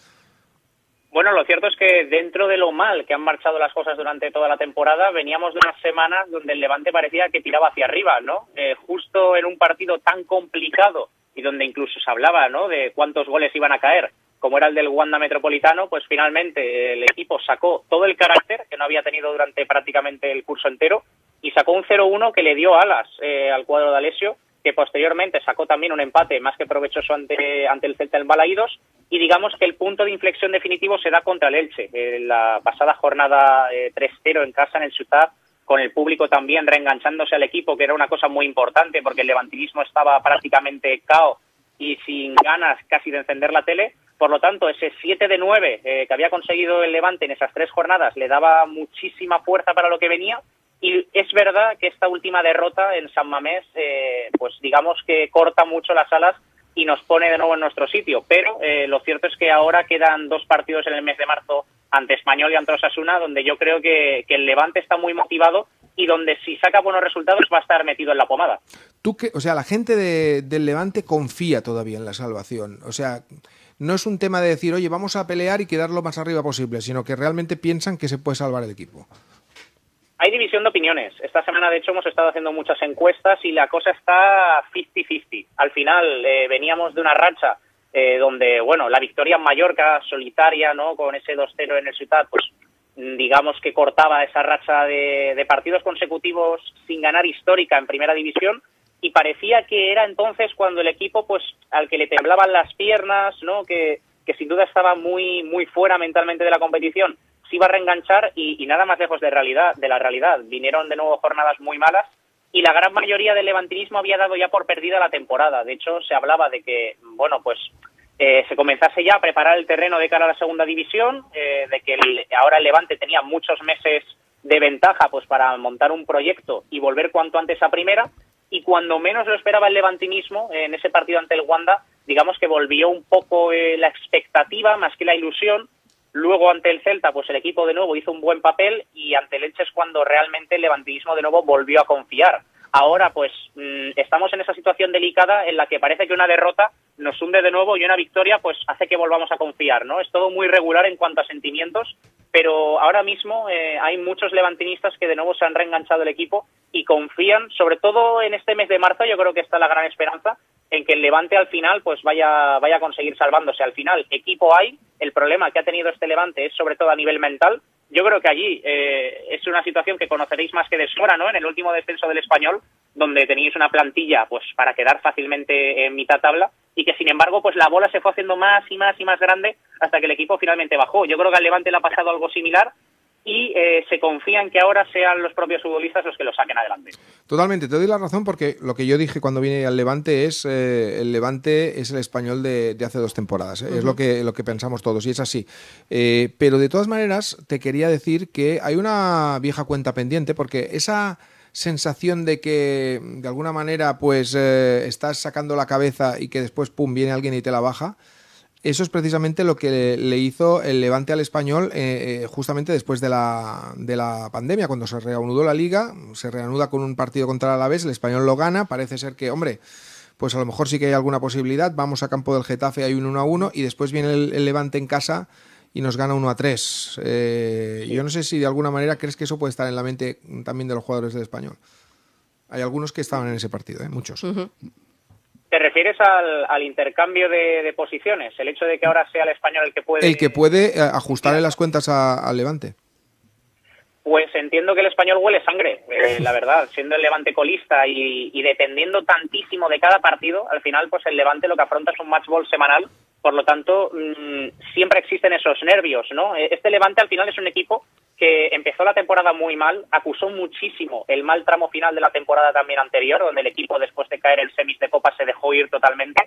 Bueno, lo cierto es que dentro de lo mal que han marchado las cosas durante toda la temporada, veníamos de unas semanas donde el Levante parecía que tiraba hacia arriba, ¿no? Eh, justo en un partido tan complicado y donde incluso se hablaba, ¿no? De cuántos goles iban a caer, como era el del Wanda Metropolitano, pues finalmente el equipo sacó todo el carácter que no había tenido durante prácticamente el curso entero y sacó un 0-1 que le dio alas eh, al cuadro de Alesio que posteriormente sacó también un empate más que provechoso ante, el Celta del Balaídos y digamos que el punto de inflexión definitivo se da contra el Elche, en eh, la pasada jornada 3-0 eh, en casa en el Ciudad, con el público también reenganchándose al equipo, que era una cosa muy importante porque el levantinismo estaba prácticamente cao y sin ganas casi de encender la tele. Por lo tanto, ese 7 de 9 eh, que había conseguido el Levante en esas tres jornadas le daba muchísima fuerza para lo que venía y es verdad que esta última derrota en San Mamés, eh, pues digamos que corta mucho las alas y nos pone de nuevo en nuestro sitio. Pero eh, lo cierto es que ahora quedan dos partidos en el mes de marzo ante Español y ante Osasuna, donde yo creo que, el Levante está muy motivado y donde si saca buenos resultados va a estar metido en la pomada. Tú que, o sea, la gente del Levante confía todavía en la salvación. O sea, no es un tema de decir, oye, vamos a pelear y quedar lo más arriba posible, sino que realmente piensan que se puede salvar el equipo. Hay división de opiniones. Esta semana, de hecho, hemos estado haciendo muchas encuestas y la cosa está 50-50. Al final, eh, veníamos de una racha eh, donde, bueno, la victoria en Mallorca, solitaria, ¿no? Con ese 2-0 en el Ciudad, pues digamos que cortaba esa racha de, partidos consecutivos sin ganar histórica en primera división y parecía que era entonces cuando el equipo, pues, al que le temblaban las piernas, ¿no? Que, que sin duda estaba muy, muy fuera mentalmente de la competición se iba a reenganchar y, nada más lejos de, realidad, de la realidad. Vinieron de nuevo jornadas muy malas y la gran mayoría del levantinismo había dado ya por perdida la temporada. De hecho, se hablaba de que, bueno, pues eh, se comenzase ya a preparar el terreno de cara a la segunda división, eh, de que ahora el Levante tenía muchos meses de ventaja pues para montar un proyecto y volver cuanto antes a primera y cuando menos lo esperaba el levantinismo eh, en ese partido ante el Wanda digamos que volvió un poco la expectativa más que la ilusión Luego ante el Celta, pues el equipo de nuevo hizo un buen papel y ante el Elche es cuando realmente el levantinismo de nuevo volvió a confiar. Ahora pues mm, estamos en esa situación delicada en la que parece que una derrota nos hunde de nuevo y una victoria pues hace que volvamos a confiar, ¿no? Es todo muy regular en cuanto a sentimientos, pero ahora mismo eh, hay muchos levantinistas que de nuevo se han reenganchado el equipo y confían, sobre todo en este mes de marzo, yo creo que está la gran esperanza en que el Levante al final pues vaya, vaya a conseguir salvándose. Al final, equipo hay, el problema que ha tenido este Levante es sobre todo a nivel mental. Yo creo que allí eh, es una situación que conoceréis más que de sobra, ¿no? En el último descenso del español, donde teníais una plantilla pues para quedar fácilmente en mitad tabla y que sin embargo pues la bola se fue haciendo más y más y más grande hasta que el equipo finalmente bajó. Yo creo que al Levante le ha pasado algo similar y eh, se confían que ahora sean los propios futbolistas los que lo saquen adelante. Totalmente, te doy la razón porque lo que yo dije cuando vine al Levante es eh, el Levante es el español de, hace dos temporadas, ¿eh? es lo que, lo que pensamos todos y es así. pero de todas maneras te quería decir que hay una vieja cuenta pendiente porque esa sensación de que de alguna manera pues estás sacando la cabeza y que después pum viene alguien y te la baja eso es precisamente lo que le hizo el Levante al español eh, eh, justamente después de la, pandemia, cuando se reanudó la liga, se reanuda con un partido contra el Alavés, el español lo gana, parece ser que, hombre, pues a lo mejor sí que hay alguna posibilidad, vamos a campo del Getafe, hay un 1 a 1 y después viene el, Levante en casa y nos gana 1 a 3. Eh, yo no sé si de alguna manera crees que eso puede estar en la mente también de los jugadores del español. Hay algunos que estaban en ese partido, muchos. ¿Te refieres al, intercambio de, posiciones? El hecho de que ahora sea el español el que puede... El que puede eh, ajustarle las cuentas al Levante. Pues entiendo que el español huele sangre, eh, [laughs] la verdad, siendo el Levante colista y, dependiendo tantísimo de cada partido, al final pues el Levante lo que afronta es un match semanal, por lo tanto mm, siempre existen esos nervios, ¿no? Este Levante al final es un equipo que empezó la temporada muy mal, acusó muchísimo el mal tramo final de la temporada también anterior, donde el equipo después de caer el semis de copa se dejó ir totalmente,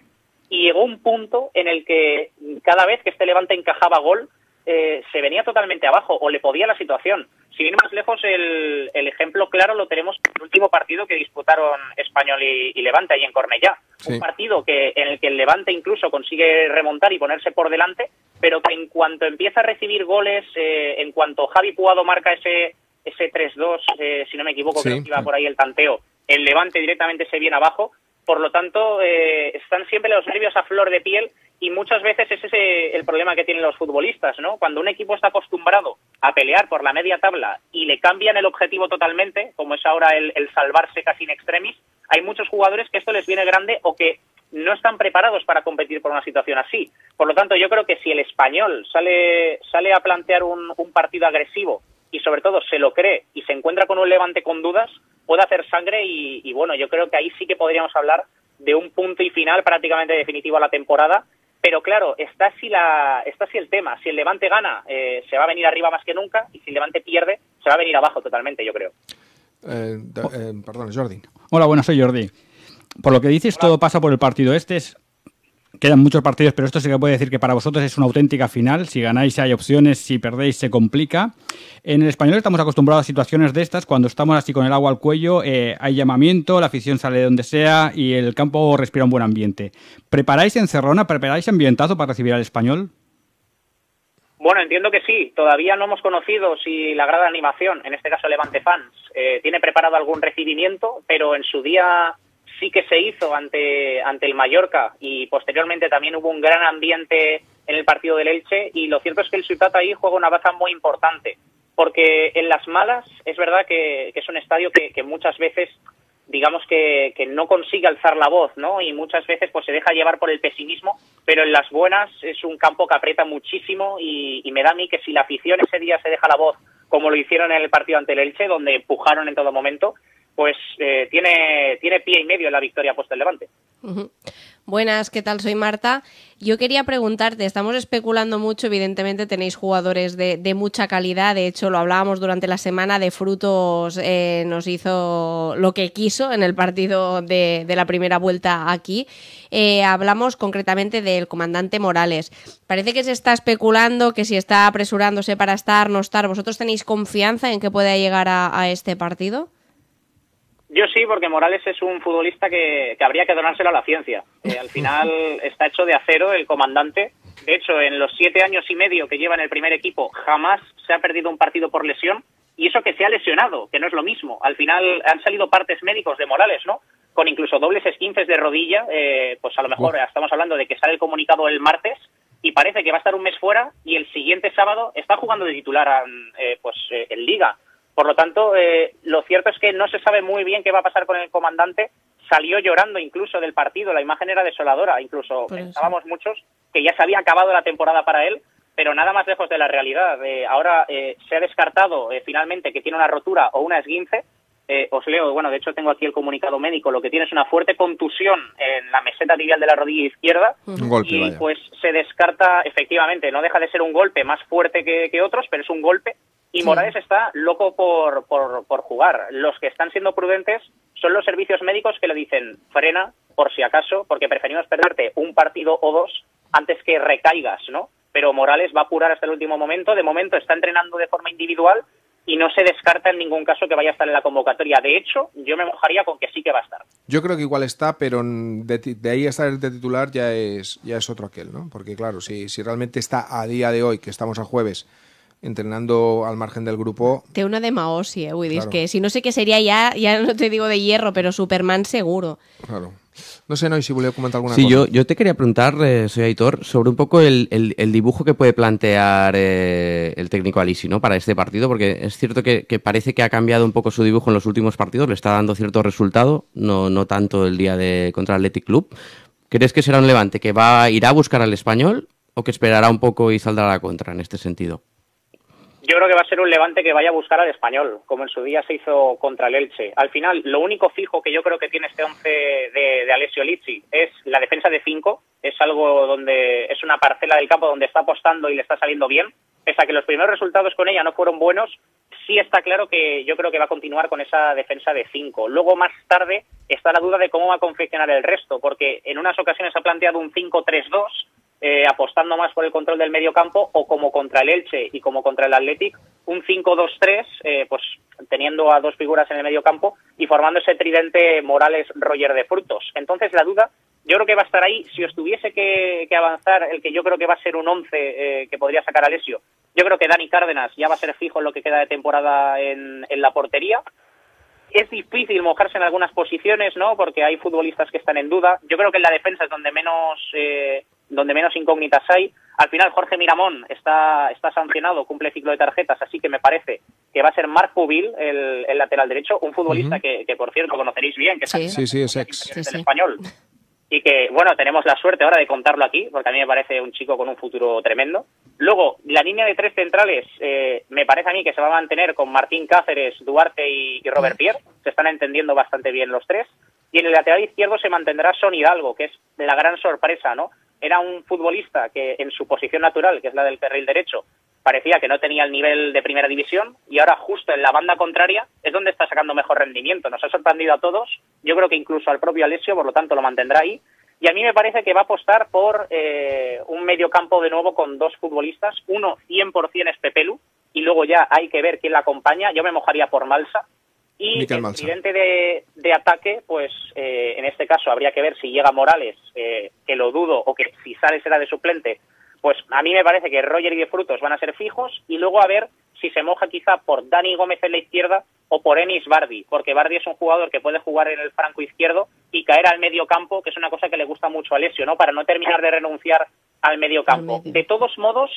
y llegó un punto en el que cada vez que este Levante encajaba gol, eh, se venía totalmente abajo o le podía la situación. Si viene más lejos, el, el, ejemplo claro lo tenemos en el último partido que disputaron Español y, Levante ahí en Cornellá. Un partido que, en el que el Levante incluso consigue remontar y ponerse por delante, pero que en cuanto empieza a recibir goles, eh, en cuanto Javi Puado marca ese, ese 3-2, eh, si no me equivoco, que iba por ahí el tanteo, el Levante directamente se viene abajo por lo tanto, eh, están siempre los nervios a flor de piel y muchas veces ese es el problema que tienen los futbolistas, ¿no? Cuando un equipo está acostumbrado a pelear por la media tabla y le cambian el objetivo totalmente, como es ahora el, salvarse casi en extremis, hay muchos jugadores que esto les viene grande o que no están preparados para competir por una situación así. Por lo tanto, yo creo que si el español sale, sale a plantear un, un partido agresivo y sobre todo se lo cree y se encuentra con un levante con dudas, puede hacer sangre y, bueno, yo creo que ahí sí que podríamos hablar de un punto y final prácticamente definitivo a la temporada. Pero claro, está si, la, está si el tema. Si el Levante gana, eh, se va a venir arriba más que nunca. Y si el Levante pierde, se va a venir abajo totalmente, yo creo. Eh, eh, perdón, Jordi. Hola, buenas, soy Jordi. Por lo que dices, todo pasa por el partido. Este es Quedan muchos partidos, pero esto sí que puede decir que para vosotros es una auténtica final. Si ganáis hay opciones, si perdéis se complica. En el español estamos acostumbrados a situaciones de estas. Cuando estamos así con el agua al cuello, eh, hay llamamiento, la afición sale de donde sea y el campo respira un buen ambiente. ¿Preparáis Cerrona, ¿Preparáis ambientazo para recibir al español? Bueno, entiendo que sí. Todavía no hemos conocido si la grada animación, en este caso Levante Fans, eh, tiene preparado algún recibimiento, pero en su día sí que se hizo ante, ante el Mallorca y posteriormente también hubo un gran ambiente en el partido del Elche y lo cierto es que el Ciutat ahí juega una baza muy importante porque en las malas es verdad que, es un estadio que, muchas veces digamos que, no consigue alzar la voz, ¿no? Y muchas veces pues se deja llevar por el pesimismo, pero en las buenas es un campo que aprieta muchísimo y, me da a mí que si la afición ese día se deja la voz, como lo hicieron en el partido ante el Elche, donde empujaron en todo momento, pues eh, tiene, tiene pie y medio en la victoria puesta el Levante. Buenas, ¿qué tal? Soy Marta. Yo quería preguntarte, estamos especulando mucho, evidentemente tenéis jugadores de, mucha calidad, de hecho lo hablábamos durante la semana, de frutos eh, nos hizo lo que quiso en el partido de, la primera vuelta aquí. Eh, hablamos concretamente del comandante Morales. Parece que se está especulando, que si está apresurándose para estar, no estar, ¿vosotros tenéis confianza en que pueda llegar a este partido? Yo sí, porque Morales es un futbolista que, habría que donárselo a la ciencia. Eh, al [laughs] final está hecho de acero el comandante. De hecho, en los siete años y medio que lleva en el primer equipo, jamás se ha perdido un partido por lesión. Y eso que se ha lesionado, que no es lo mismo. Al final han salido partes médicos de Morales, ¿no? Con incluso dobles esquinces de rodilla. Eh, pues a lo mejor estamos hablando de que sale el comunicado el martes y parece que va a estar un mes fuera y el siguiente sábado está jugando de titular eh, pues eh, en Liga. Por lo tanto, eh, lo cierto es que no se sabe muy bien qué va a pasar con el comandante. Salió llorando incluso del partido, la imagen era desoladora, incluso pensábamos muchos que ya se había acabado la temporada para él, pero nada más lejos de la realidad. Eh, ahora eh, se ha descartado finalmente que tiene una rotura o una esguince. os leo, bueno, de hecho tengo aquí el comunicado médico, lo que tiene es una fuerte contusión en la meseta tibial de la rodilla izquierda. golpe, y pues se descarta, efectivamente, no deja de ser un golpe más fuerte que otros, pero es un golpe y Morales está loco por, por, por jugar. Los que están siendo prudentes son los servicios médicos que le dicen frena por si acaso, porque preferimos perderte un partido o dos antes que recaigas, ¿no? Pero Morales va a apurar hasta el último momento. De momento está entrenando de forma individual y no se descarta en ningún caso que vaya a estar en la convocatoria. De hecho, yo me mojaría con que sí que va a estar. Yo creo que igual está, pero de, ahí a estar de titular ya es, ya es otro aquel, ¿no? Porque claro, si realmente está a día de hoy, que estamos a jueves, entrenando al margen del grupo. Té una de Maosi, eh, que si no sé qué sería ya, ya no te digo de hierro, pero Superman seguro. Claro. No sé, Noy, si a comentar alguna cosa. Sí, yo, te quería preguntar, eh, soy Aitor, sobre un poco el, dibujo que puede plantear eh, el técnico Alisi ¿no? para este partido, porque es cierto que, parece que ha cambiado un poco su dibujo en los últimos partidos, le está dando cierto resultado, no, no tanto el día de contra Athletic Club. ¿Crees que será un levante que va a ir a buscar al español o que esperará un poco y saldrá a la contra en este sentido? yo creo que va a ser un levante que vaya a buscar al español, como en su día se hizo contra el Elche. Al final, lo único fijo que yo creo que tiene este once de, Alessio Lizzi es la defensa de cinco. Es algo donde es una parcela del campo donde está apostando y le está saliendo bien. Pese a que los primeros resultados con ella no fueron buenos, sí está claro que yo creo que va a continuar con esa defensa de cinco. Luego, más tarde, está la duda de cómo va a confeccionar el resto, porque en unas ocasiones ha planteado un 5-3-2 eh, apostando más por el control del medio campo o como contra el Elche y como contra el Athletic, un 5-2-3, eh, pues teniendo a dos figuras en el medio campo y formando ese tridente Morales-Roger de Frutos. Entonces la duda yo creo que va a estar ahí. Si os tuviese que, que avanzar, el que yo creo que va a ser un 11 eh, que podría sacar Alessio, yo creo que Dani Cárdenas ya va a ser fijo en lo que queda de temporada en, en la portería es difícil mojarse en algunas posiciones, ¿no? Porque hay futbolistas que están en duda. Yo creo que en la defensa es donde menos, eh, donde menos incógnitas hay. Al final Jorge Miramón está, está sancionado, cumple ciclo de tarjetas, así que me parece que va a ser Marc Pubil el, lateral derecho, un futbolista que, por cierto conoceréis bien, que es sí, es ex. español y que, bueno, tenemos la suerte ahora de contarlo aquí, porque a mí me parece un chico con un futuro tremendo. Luego, la línea de tres centrales eh, me parece a mí que se va a mantener con Martín Cáceres, Duarte y, Robert Pierre. Se están entendiendo bastante bien los tres. Y en el lateral izquierdo se mantendrá Son Hidalgo, que es la gran sorpresa, ¿no? Era un futbolista que en su posición natural, que es la del perril derecho, parecía que no tenía el nivel de primera división y ahora justo en la banda contraria es donde está sacando mejor rendimiento. Nos ha sorprendido a todos, yo creo que incluso al propio Alessio, por lo tanto lo mantendrá ahí. Y a mí me parece que va a apostar por eh, un medio campo de nuevo con dos futbolistas, uno 100% es Pepelu y luego ya hay que ver quién la acompaña, yo me mojaría por Malsa. Y el de, ataque, pues eh, en este caso habría que ver si llega Morales, eh, que lo dudo, o que si sale será de suplente, pues a mí me parece que Roger y De Frutos van a ser fijos y luego a ver si se moja quizá por Dani Gómez en la izquierda o por Enis Bardi, porque Bardi es un jugador que puede jugar en el franco izquierdo y caer al medio campo, que es una cosa que le gusta mucho a Lesio, ¿no? Para no terminar de renunciar al medio campo. De todos modos,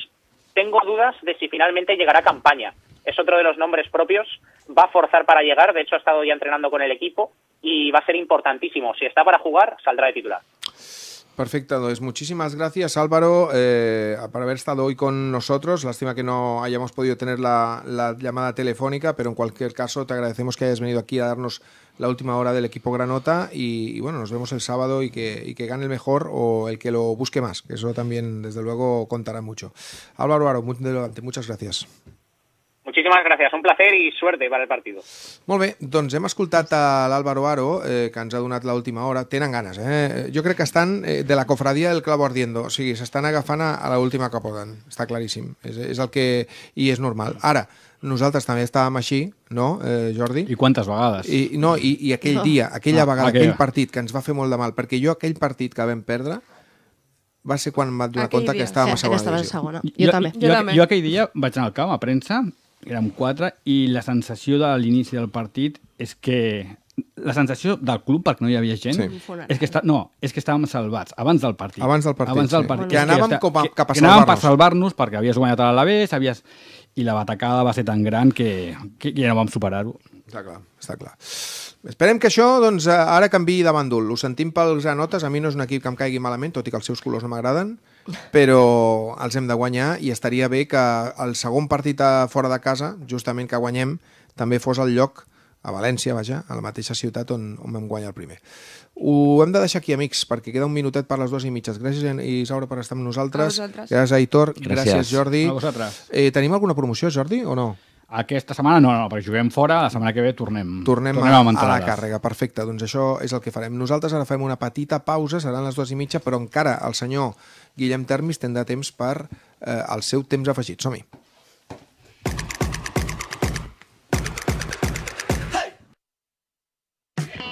tengo dudas de si finalmente llegará campaña. Es otro de los nombres propios, va a forzar para llegar, de hecho ha estado ya entrenando con el equipo y va a ser importantísimo. Si está para jugar, saldrá de titular. Perfecto, entonces pues muchísimas gracias Álvaro eh, por haber estado hoy con nosotros. Lástima que no hayamos podido tener la, llamada telefónica, pero en cualquier caso te agradecemos que hayas venido aquí a darnos la última hora del equipo Granota y, bueno, nos vemos el sábado y que, gane el mejor o el que lo busque más, que eso también desde luego contará mucho. Álvaro Aro, muy muchas gracias. Muchísimas gracias, un placer i suerte para el partido. Molt bé, doncs hem escoltat a l'Àlvaro Aro, eh, que ens ha donat l'última hora. Tenen ganes, eh? Jo crec que estan eh, de la cofradia del clavo ardiendo, o sigui, s'estan agafant a, a l'última que poden, està claríssim. És, és el que... i és normal. Ara, nosaltres també estàvem així, no, eh, Jordi? I quantes vegades? I, no, i, i aquell no. dia, aquella ah, vegada, aquella. aquell partit que ens va fer molt de mal, perquè jo aquell partit que vam perdre va ser quan em vaig donar compte que estàvem sí, a segona, segona Jo, jo, també. Jo, jo, jo aquell dia vaig anar al camp a premsa érem quatre, i la sensació de l'inici del partit és que la sensació del club, perquè no hi havia gent, sí. és que està, no, és que estàvem salvats abans del partit. Abans del partit, abans del partit sí. que anàvem que, com a, cap a salvar-nos. per salvar-nos, perquè havies guanyat a l'Alavés, havies... i la batacada va ser tan gran que, que ja no vam superar-ho. Està clar, està clar. Esperem que això doncs, eh, ara canviï de bàndol. Ho sentim pels anotes, a mi no és un equip que em caigui malament, tot i que els seus colors no m'agraden però els hem de guanyar i estaria bé que el segon partit a fora de casa, justament que guanyem, també fos el lloc a València, vaja, a la mateixa ciutat on, on vam guanyar el primer. Ho hem de deixar aquí, amics, perquè queda un minutet per les dues i mitges. Gràcies, Isaura, per estar amb nosaltres. A vosaltres. gràcies, Aitor. Gràcies, gràcies Jordi. A vosaltres. Eh, tenim alguna promoció, Jordi, o no? aquesta setmana no, no, perquè juguem fora, la setmana que ve tornem, tornem, tornem a, a, a la càrrega. Perfecte, doncs això és el que farem. Nosaltres ara fem una petita pausa, seran les dues i mitja, però encara el senyor Guillem Termis tindrà temps per eh, el seu temps afegit. Som-hi.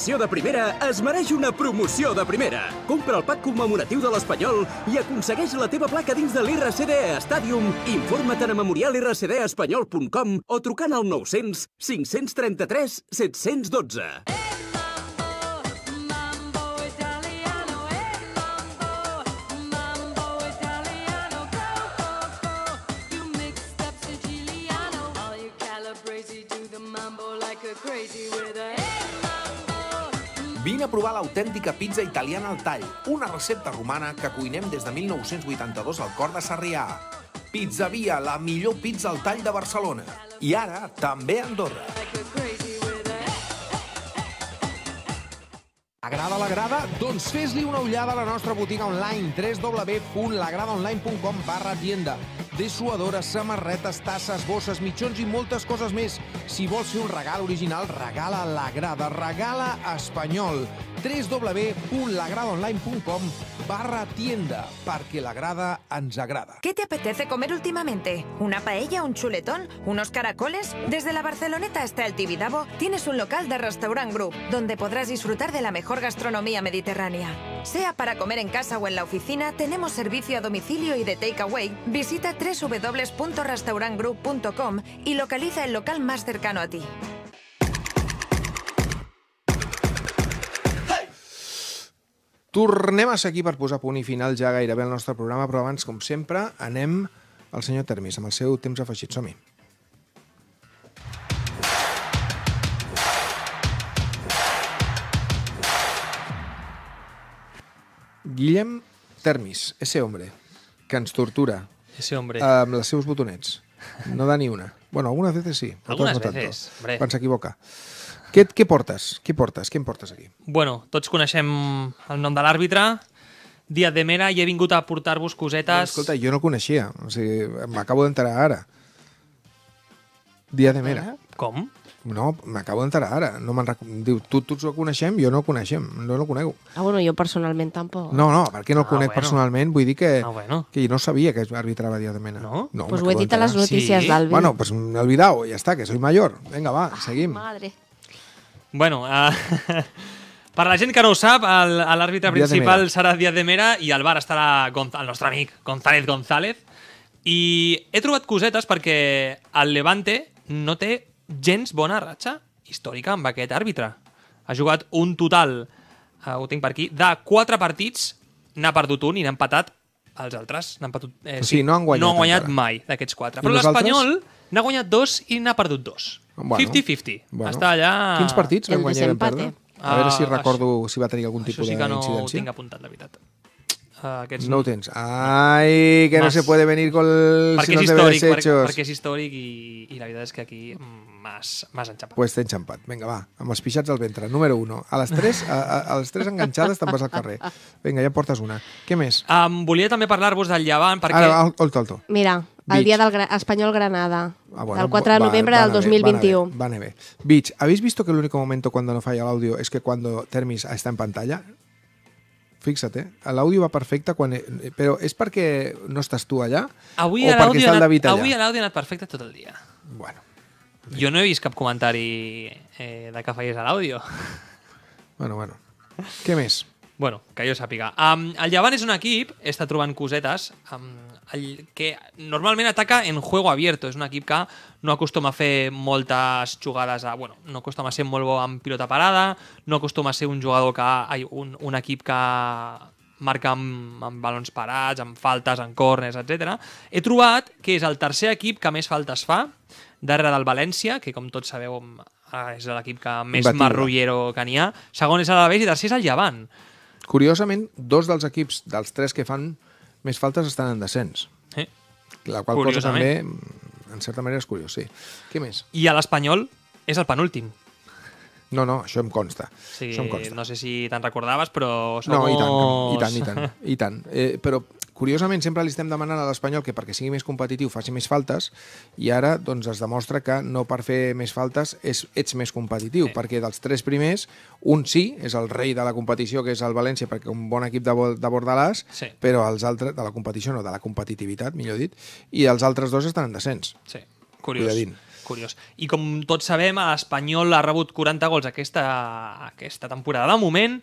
edició de primera es mereix una promoció de primera. Compra el pack commemoratiu de l'Espanyol i aconsegueix la teva placa dins de l'RCDE Stadium. Informa-te'n a memorialrcdespanyol.com o trucant al 900 533 712. crazy with a hey! Vine a provar l'autèntica pizza italiana al tall, una recepta romana que cuinem des de 1982 al cor de Sarrià. Pizza Via, la millor pizza al tall de Barcelona. I ara, també a Andorra. Agrada la grada? Don fes una ullada a la nostra botiga online www.lagradaonline.com barra tienda Desuadoras, samarretes, tazas, bosses, mitjons y muchas cosas més. Si vols fer un regal original, regala la grada, regala espanyol. www.lagradaonline.com barra tienda, Parque la grada ens agrada. ¿Qué te apetece comer últimamente? ¿Una paella, un chuletón, unos caracoles? Desde la Barceloneta hasta el Tibidabo tienes un local de Restaurant Group, donde podrás disfrutar de la mejor mejor gastronomía mediterránea. Sea para comer en casa o en la oficina, tenemos servicio a domicilio y de takeaway. Visita www.restaurantgroup.com y localiza el local más cercano a ti. Tornem a ser aquí per posar punt i final ja gairebé al nostre programa, però abans, com sempre, anem al senyor Termis amb el seu temps afegit. Som-hi. Guillem Termis, ese hombre, que ens tortura. Ese hombre. Amb els seus botonets. No da ni una. Bueno, algunes vegades sí. Algunes no vegades. tanto, Quan s'equivoca. Què, què portes? Què portes? Què em portes aquí? Bueno, tots coneixem el nom de l'àrbitre, Dia de Mera, i he vingut a portar-vos cosetes... Escolta, jo no coneixia, o sigui, m'acabo d'enterar ara. Dia de Mera. Com? No, m'acabo d'enterar ara. No rec... Diu, tu, tots ho coneixem, jo no ho coneixem, no lo conec. Ah, bueno, jo personalment tampoc. No, no, perquè no ah, el conec bueno. personalment, vull dir que, ah, bueno. que no sabia que arbitrava dia de Mena. No? no pues ho he dit a les notícies sí. d'Albi. Bueno, pues olvidao, ja està, que soy mayor. Venga, va, ah, seguim. Madre. Bueno, uh, [laughs] per la gent que no ho sap, l'àrbitre principal serà Díaz de Mera i el bar estarà Gonz el nostre amic González González. I he trobat cosetes perquè el Levante no té gens bona ratxa històrica amb aquest àrbitre. Ha jugat un total, eh, ho tinc per aquí, de 4 partits, n'ha perdut un i n'ha empatat els altres. N'han patut, eh, o sigui, sí, no han guanyat, no han guanyat mai d'aquests 4. Però l'Espanyol n'ha guanyat dos i n'ha perdut dos. 50-50. Bueno, bueno. Està allà... Quins partits van guanyar i van perdre? A veure si ah, recordo això, si va tenir algun tipus sí que no d'incidència. Això sí que no ho tinc apuntat, la veritat. Uh, aquests no ho tens. Ai, que Mas. no se puede venir con los si no deberes hechos. Perquè, perquè és històric i, i la veritat és que aquí mm, m'has enxampat. Pues t'he enxampat. Vinga, va, amb els pixats al ventre. Número 1. A les 3, a, a les 3 enganxades te'n vas al carrer. Vinga, ja portes una. Què més? Um, volia també parlar-vos del llevant perquè... Ara, alto, alto. Mira, Beach. el dia del Gra Espanyol Granada. Ah, bueno, del 4 de novembre va, va del 2021. Va a ver. Beach, ¿habéis visto que l'únic moment quan no falla l'àudio és que quan Termis está en pantalla? fixa't, eh? L'àudio va perfecte, quan... però és perquè no estàs tu allà? Avui o perquè està el David allà? Avui l'àudio ha anat perfecte tot el dia. Bueno. Jo no he vist cap comentari eh, de que fallés a l'àudio. Bueno, bueno. Què més? Bueno, que jo sàpiga. Um, el Llevant és un equip, està trobant cosetes... Um, el que normalment ataca en juego abierto. És un equip que no acostuma a fer moltes jugades... A, bueno, no acostuma a ser molt bo en pilota parada, no acostuma a ser un jugador que... Ai, un, un equip que marca amb, amb balons parats, amb faltes, en corners, etc. He trobat que és el tercer equip que més faltes fa, darrere del València, que com tots sabeu eh, és l'equip que més Bativa. marrullero que n'hi ha, segon és l'Alavés i tercer és el Llevant. Curiosament, dos dels equips dels tres que fan més faltes estan en descens. Eh? La qual cosa també, en certa manera, és curiós, sí. Què més? I a l'Espanyol és el penúltim. No, no, això em consta. Sí, això em consta. No sé si te'n recordaves, però... Som no, i tant, i tant, i tant. I tant. Eh, però Curiosament, sempre li estem demanant a l'Espanyol que perquè sigui més competitiu faci més faltes i ara doncs, es demostra que no per fer més faltes és, ets més competitiu, sí. perquè dels tres primers, un sí, és el rei de la competició, que és el València, perquè un bon equip de, de Bordalàs, sí. però els altres, de la competició no, de la competitivitat, millor dit, i els altres dos estan en descens. Sí, curiós. Cuidadín. Curiós. I com tots sabem, l'Espanyol ha rebut 40 gols aquesta, aquesta temporada de moment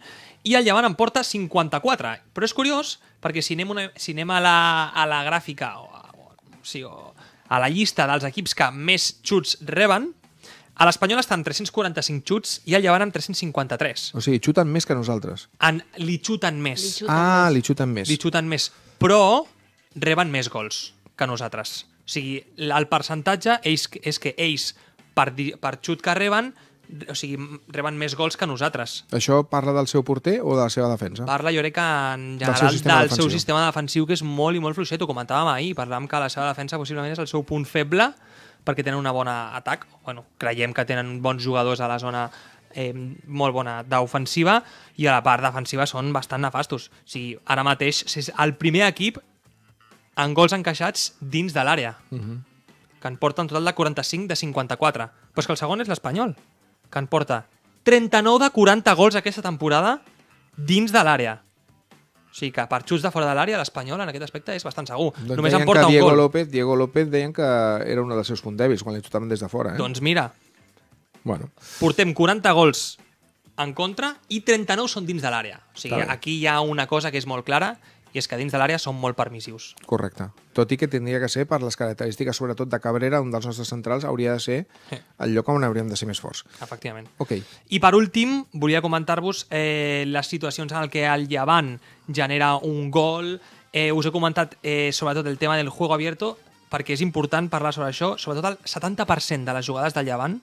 i el Llevant en porta 54. Però és curiós perquè si anem, una, si anem a, la, a la gràfica o, a, o, sí, o a la llista dels equips que més xuts reben, a l'Espanyol estan 345 xuts i el Llevant amb 353. O sigui, xuten més que nosaltres. En, li xuten més. Li xuten ah, més. li xuten més. Li xuten més. Però reben més gols que nosaltres. O sigui, el percentatge és, és que ells, per, per xut que reben, o sigui, reben més gols que nosaltres. Això parla del seu porter o de la seva defensa? Parla, jo crec que en general del seu sistema, del defensiu. seu sistema defensiu, que és molt i molt fluixet. Ho comentàvem ahir, parlàvem que la seva defensa possiblement és el seu punt feble perquè tenen una bona atac. Bueno, creiem que tenen bons jugadors a la zona eh, molt bona d'ofensiva i a la part defensiva són bastant nefastos. O sigui, ara mateix, és el primer equip en gols encaixats dins de l'àrea, uh mhm. -huh. que en porta un total de 45 de 54. Però és que el segon és l'Espanyol, que en porta 39 de 40 gols aquesta temporada dins de l'àrea. O sigui que per xuts de fora de l'àrea l'Espanyol en aquest aspecte és bastant segur. Doncs Només en porta Diego un gol. López, Diego López deien que era un dels seus punts dèbils quan li xutaven des de fora. Eh? Doncs mira, bueno. portem 40 gols en contra i 39 són dins de l'àrea. O sigui, aquí hi ha una cosa que és molt clara i és que dins de l'àrea són molt permissius. Correcte. Tot i que tindria que ser, per les característiques sobretot de Cabrera, un dels nostres centrals, hauria de ser sí. el lloc on hauríem de ser més forts. Efectivament. Okay. I per últim, volia comentar-vos eh, les situacions en què el Llevant genera un gol... Eh, us he comentat eh, sobretot el tema del juego abierto perquè és important parlar sobre això. Sobretot el 70% de les jugades del Llevant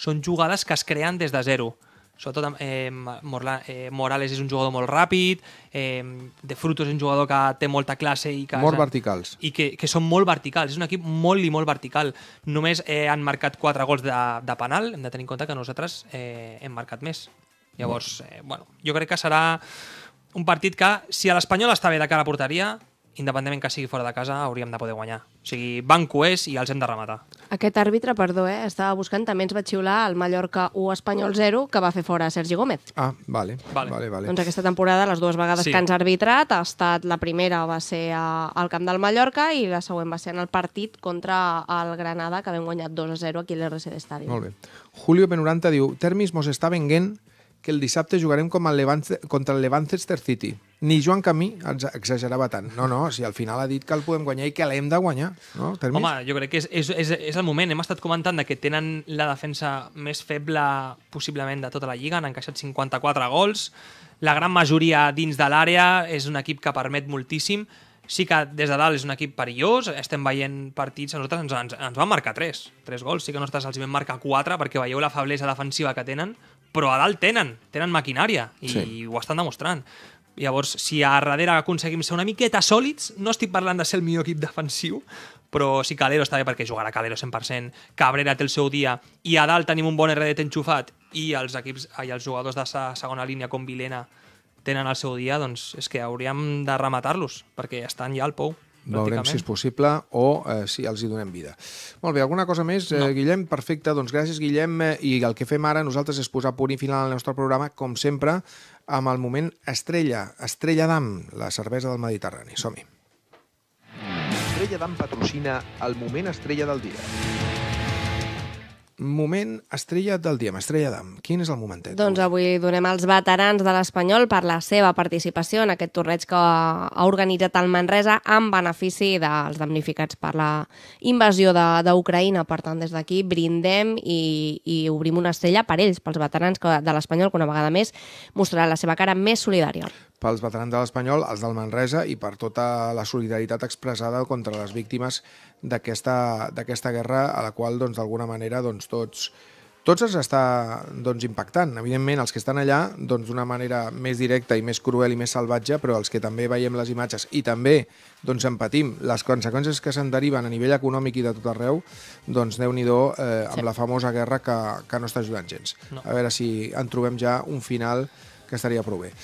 són jugades que es creen des de zero sobretot eh, Morla, eh, Morales és un jugador molt ràpid, eh, De Frutos és un jugador que té molta classe i que... Molt verticals. I que, que són molt verticals, és un equip molt i molt vertical. Només eh, han marcat 4 gols de, de penal, hem de tenir en compte que nosaltres eh, hem marcat més. Llavors, eh, bueno, jo crec que serà un partit que, si a l'Espanyol està bé de cara a porteria, independentment que sigui fora de casa, hauríem de poder guanyar. O sigui, banco és i els hem de rematar. Aquest àrbitre, perdó, eh, estava buscant, també ens va xiular el Mallorca 1 Espanyol 0, que va fer fora Sergi Gómez. Ah, vale. Vale. vale, vale. Doncs aquesta temporada, les dues vegades sí. que ens ha arbitrat, ha estat la primera va ser a, al camp del Mallorca i la següent va ser en el partit contra el Granada, que vam guanyat 2 a 0 aquí a l'RC d'Estadi. Molt bé. Julio Penuranta diu, Termis mos està venguent que el dissabte jugarem com el Levante, contra el Levanchester City ni Joan Camí exagerava tant. No, no, si al final ha dit que el podem guanyar i que l'hem de guanyar. No? Termis? Home, jo crec que és, és, és, és el moment. Hem estat comentant que tenen la defensa més feble possiblement de tota la Lliga. Han encaixat 54 gols. La gran majoria dins de l'àrea. És un equip que permet moltíssim. Sí que des de dalt és un equip perillós. Estem veient partits... A nosaltres ens, ens, ens van marcar 3. 3 gols. Sí que nosaltres els vam marcar 4 perquè veieu la feblesa defensiva que tenen però a dalt tenen, tenen maquinària i sí. ho estan demostrant. Llavors, si a darrere aconseguim ser una miqueta sòlids, no estic parlant de ser el millor equip defensiu, però si Calero està bé perquè jugarà Calero 100%, Cabrera té el seu dia, i a dalt tenim un bon RDT enxufat, i els equips i els jugadors de la segona línia com Vilena tenen el seu dia, doncs és que hauríem de rematar-los, perquè estan ja al pou. Veurem si és possible o eh, si els hi donem vida. Molt bé, alguna cosa més, eh, no. Guillem? Perfecte, doncs gràcies, Guillem. Eh, I el que fem ara nosaltres és posar punt i final al nostre programa, com sempre, amb el moment Estrella, Estrella d'Am, la cervesa del Mediterrani. Som-hi. Estrella d'Am patrocina el moment Estrella del Dia moment estrella del dia, estrella d'am. Quin és el momentet? Doncs avui donem als veterans de l'Espanyol per la seva participació en aquest torneig que ha organitzat el Manresa en benefici dels damnificats per la invasió d'Ucraïna. Per tant, des d'aquí brindem i, i obrim una estrella per ells, pels veterans de l'Espanyol, que una vegada més mostrarà la seva cara més solidària pels veterans de l'Espanyol, els del Manresa i per tota la solidaritat expressada contra les víctimes d'aquesta guerra a la qual doncs, d'alguna doncs, manera doncs, tots tots ens està doncs, impactant. Evidentment, els que estan allà doncs, d'una doncs, manera més directa i més cruel i més salvatge, però els que també veiem les imatges i també doncs, en patim les conseqüències que se'n deriven a nivell econòmic i de tot arreu, doncs déu nhi -do, eh, amb sí. la famosa guerra que, que no està ajudant gens. No. A veure si en trobem ja un final que estaria prou bé.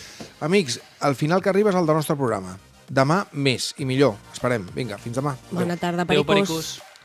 Amics, al final que arribes al del nostre programa. Demà més i millor. Esperem. Vinga, fins demà. Bona tarda, Pericus. Adeu,